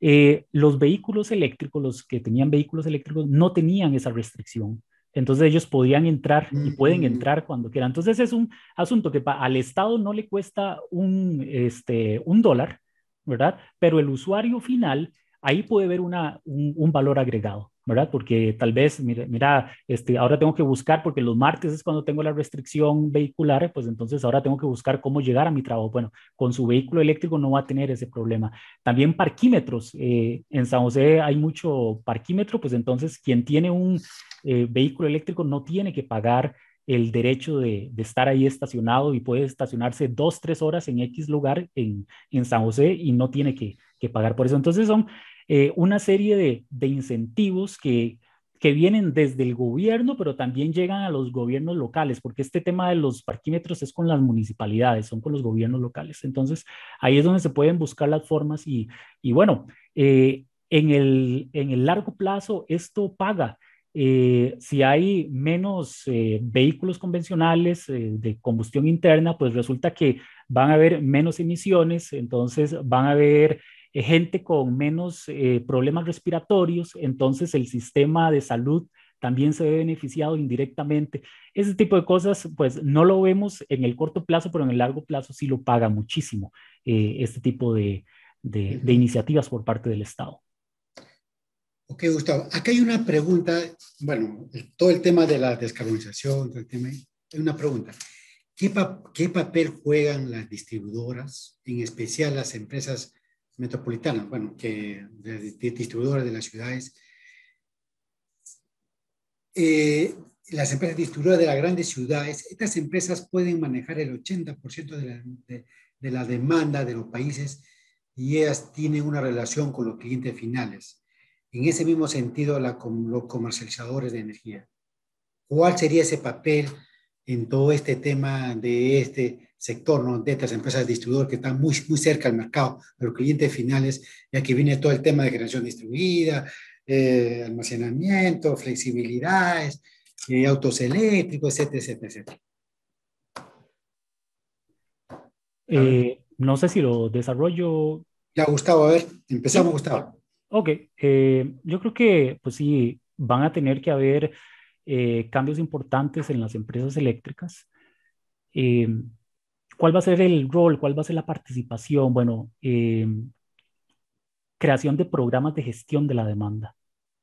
Eh, los vehículos eléctricos, los que tenían vehículos eléctricos, no tenían esa restricción. Entonces ellos podían entrar y pueden mm. entrar cuando quieran. Entonces es un asunto que al Estado no le cuesta un, este, dólar, ¿verdad? Pero el usuario final ahí puede ver una, un valor agregado. ¿verdad? Porque tal vez, mira, este, ahora tengo que buscar, porque los martes es cuando tengo la restricción vehicular, pues entonces ahora tengo que buscar cómo llegar a mi trabajo. Bueno, con su vehículo eléctrico no va a tener ese problema. También parquímetros. Eh, en San José hay mucho parquímetro, pues entonces quien tiene un eh, vehículo eléctrico no tiene que pagar el derecho de, estar ahí estacionado y puede estacionarse dos, tres horas en X lugar en, San José y no tiene que, que pagar por eso. Entonces son eh, una serie de, de incentivos que, que vienen desde el gobierno, pero también llegan a los gobiernos locales, porque este tema de los parquímetros es con las municipalidades, son con los gobiernos locales. Entonces, ahí es donde se pueden buscar las formas y, y bueno, eh, en, el, en el largo plazo esto paga. Eh, si hay menos vehículos convencionales de combustión interna, pues resulta que van a haber menos emisiones, entonces van a haber eh, gente con menos eh, problemas respiratorios, entonces el sistema de salud también se ve beneficiado indirectamente. Ese tipo de cosas, pues no lo vemos en el corto plazo, pero en el largo plazo sí lo paga muchísimo eh, este tipo de, iniciativas por parte del Estado. Ok, Gustavo, acá hay una pregunta, bueno, todo el tema de la descarbonización, todo el tema, hay una pregunta. ¿Qué, ¿Qué papel juegan las distribuidoras, en especial las empresas metropolitana, bueno, que de, de distribuidores de las ciudades. Eh, las empresas distribuidoras de las grandes ciudades, estas empresas pueden manejar el 80% de la, demanda de los países y ellas tienen una relación con los clientes finales. En ese mismo sentido, la, los comercializadores de energía. ¿Cuál sería ese papel en todo este tema de este, sector ¿no? de estas empresas distribuidoras que están muy, muy cerca al mercado de los clientes finales, y aquí viene todo el tema de generación distribuida, eh, almacenamiento, flexibilidades, autos eléctricos, etcétera, etcétera, etcétera. Eh, no sé si lo desarrollo. Ya, Gustavo, a ver, empezamos, Gustavo. Ok, eh, yo creo que, pues sí, van a tener que haber cambios importantes en las empresas eléctricas. ¿Cuál va a ser el rol? ¿Cuál va a ser la participación? Bueno, eh, creación de programas de gestión de la demanda.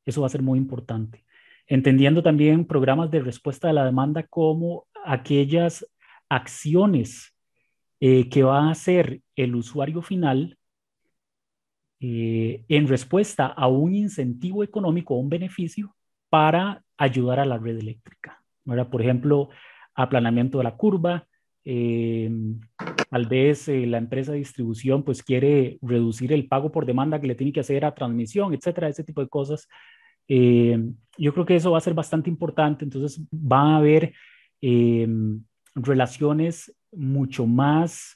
Eso va a ser muy importante. Entendiendo también programas de respuesta a la demanda como aquellas acciones eh, que va a hacer el usuario final eh, en respuesta a un incentivo económico, o un beneficio para ayudar a la red eléctrica. Por ejemplo, aplanamiento de la curva, eh, tal vez eh, la empresa de distribución pues quiere reducir el pago por demanda que le tiene que hacer a transmisión, etcétera, ese tipo de cosas. Eh, yo creo que eso va a ser bastante importante, entonces van a haber eh, relaciones mucho más,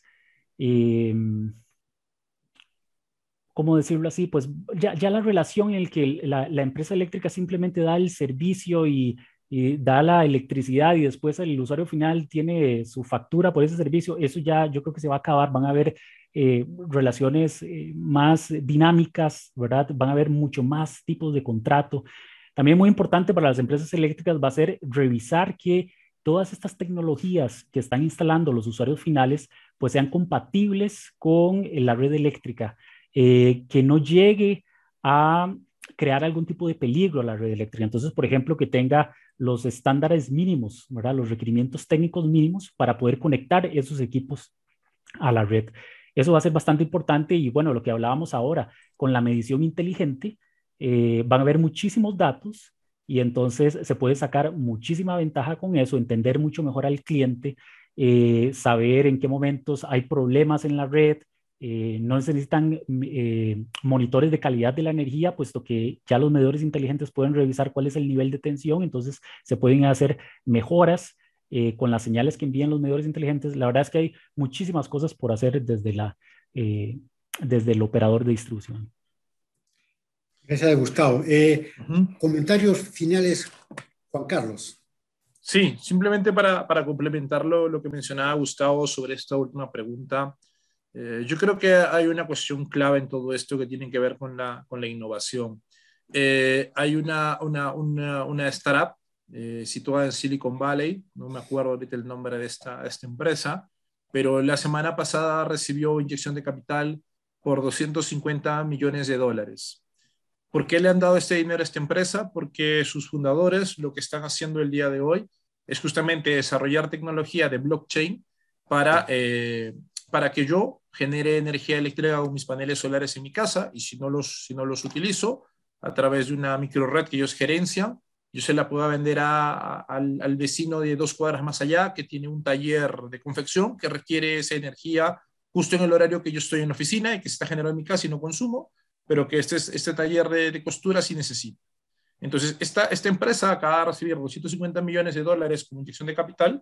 ¿cómo decirlo así? Pues ya, la relación en la que la empresa eléctrica simplemente da el servicio y y da la electricidad y después el usuario final tiene su factura por ese servicio, eso ya yo creo que se va a acabar, van a haber eh, relaciones eh, más dinámicas, ¿verdad? Van a haber mucho más tipos de contrato. También muy importante para las empresas eléctricas va a ser revisar que todas estas tecnologías que están instalando los usuarios finales pues sean compatibles con la red eléctrica, eh, que no llegue a crear algún tipo de peligro a la red eléctrica. Entonces, por ejemplo, que tenga los estándares mínimos, ¿verdad? los requerimientos técnicos mínimos para poder conectar esos equipos a la red. Eso va a ser bastante importante y bueno, lo que hablábamos ahora, con la medición inteligente, eh, van a haber muchísimos datos y entonces se puede sacar muchísima ventaja con eso, entender mucho mejor al cliente, eh, saber en qué momentos hay problemas en la red, eh, no necesitan eh, monitores de calidad de la energía, puesto que ya los medidores inteligentes pueden revisar cuál es el nivel de tensión, entonces se pueden hacer mejoras eh, con las señales que envían los medidores inteligentes. La verdad es que hay muchísimas cosas por hacer desde, la, desde el operador de distribución. Gracias, Gustavo. Comentarios finales, Juan Carlos. Sí, simplemente para, para complementar lo que mencionaba Gustavo sobre esta última pregunta, eh, yo creo que hay una cuestión clave en todo esto que tiene que ver con la, con la innovación. Eh, hay una, una, una, una startup eh, situada en Silicon Valley, no me acuerdo ahorita el nombre de esta, esta empresa, pero la semana pasada recibió inyección de capital por 250 millones de dólares. ¿Por qué le han dado este dinero a esta empresa? Porque sus fundadores lo que están haciendo el día de hoy es justamente desarrollar tecnología de blockchain para para que yo genere energía eléctrica con mis paneles solares en mi casa y si no los, si no los utilizo, a través de una microred que ellos gerencian, yo se la pueda vender al, vecino de dos cuadras más allá que tiene un taller de confección que requiere esa energía justo en el horario que yo estoy en la oficina y que se está generando en mi casa y no consumo, pero que este, este taller de, costura sí necesita. Entonces, esta, esta empresa acaba de recibir 250 millones de dólares como inyección de capital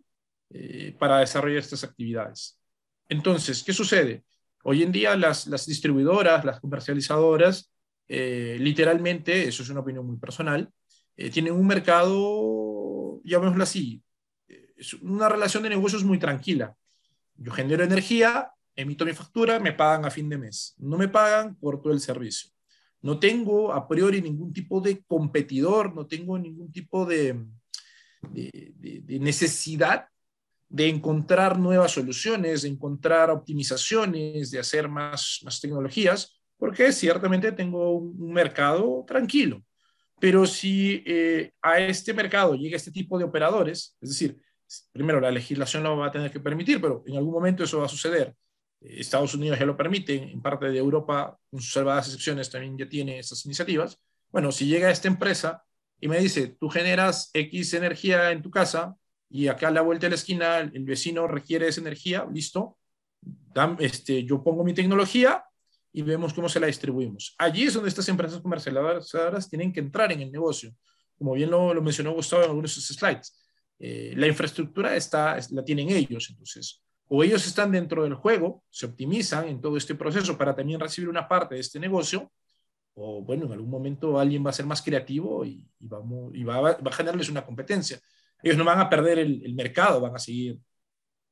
eh, para desarrollar estas actividades. Entonces, ¿qué sucede? Hoy en día las, distribuidoras, las comercializadoras, eh, literalmente, eso es una opinión muy personal, eh, tienen un mercado, llamémoslo así, eh, una relación de negocios muy tranquila. Yo genero energía, emito mi factura, me pagan a fin de mes. No me pagan, por todo el servicio. No tengo a priori ningún tipo de competidor, no tengo ningún tipo de necesidad de encontrar nuevas soluciones, de encontrar optimizaciones, de hacer más, más tecnologías, porque ciertamente tengo un mercado tranquilo. Pero si eh, a este mercado llega este tipo de operadores, es decir, primero la legislación lo va a tener que permitir, pero en algún momento eso va a suceder. Estados Unidos ya lo permite, en parte de Europa, con sus salvadas excepciones, también ya tiene estas iniciativas. Bueno, si llega esta empresa y me dice, tú generas X energía en tu casa, y acá a la vuelta de la esquina el vecino requiere esa energía, listo, este, yo pongo mi tecnología y vemos cómo se la distribuimos. Allí es donde estas empresas comercializadoras tienen que entrar en el negocio. Como bien lo, mencionó Gustavo en algunos de sus slides, eh, la infraestructura está, la tienen ellos, entonces, o ellos están dentro del juego, se optimizan en todo este proceso para también recibir una parte de este negocio, o bueno, en algún momento alguien va a ser más creativo y, vamos, y va, a generarles una competencia ellos no van a perder el, mercado, van a seguir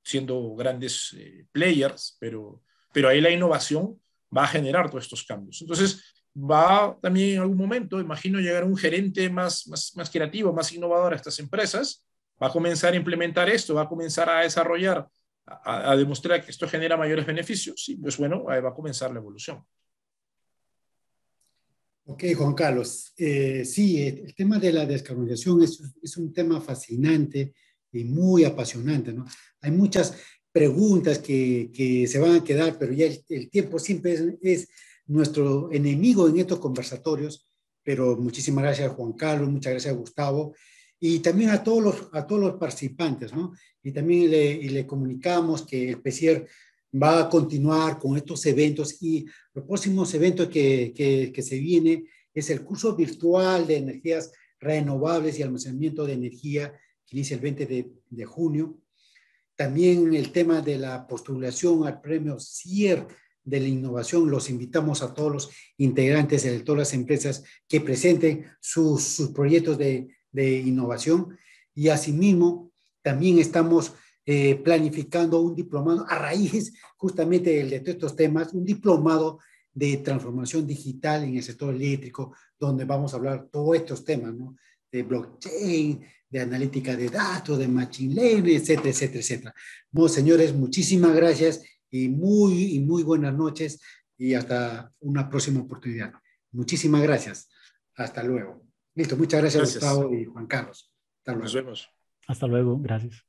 siendo grandes eh, players, pero, pero ahí la innovación va a generar todos estos cambios. Entonces, va también en algún momento, imagino, llegar un gerente más, más, más creativo, más innovador a estas empresas, va a comenzar a implementar esto, va a comenzar a desarrollar, a, a demostrar que esto genera mayores beneficios y pues bueno, ahí va a comenzar la evolución. Ok, Juan Carlos. Eh, sí, el tema de la descarbonización es, un tema fascinante y muy apasionante, ¿no? Hay muchas preguntas que, se van a quedar, pero ya el, tiempo siempre es, nuestro enemigo en estos conversatorios. Pero muchísimas gracias, Juan Carlos, muchas gracias, Gustavo, y también a todos los, a todos los participantes, ¿no? Y también le, comunicamos que el PCR va a continuar con estos eventos y los próximos eventos que, se viene es el curso virtual de energías renovables y almacenamiento de energía que inicia el 20 de, junio. También el tema de la postulación al premio CIER de la innovación. Los invitamos a todos los integrantes de todas las empresas que presenten sus, proyectos de, de, innovación. Y asimismo, también estamos eh, planificando un diplomado a raíz justamente de, de estos temas, un diplomado de transformación digital en el sector eléctrico, donde vamos a hablar todos estos temas, ¿no? De blockchain, de analítica de datos, de machine learning, etcétera, etcétera, etcétera. Bueno, señores, muchísimas gracias y muy, y muy buenas noches y hasta una próxima oportunidad. Muchísimas gracias. Hasta luego. Listo, muchas gracias, Gustavo y Juan Carlos. Hasta luego. Hasta luego, gracias.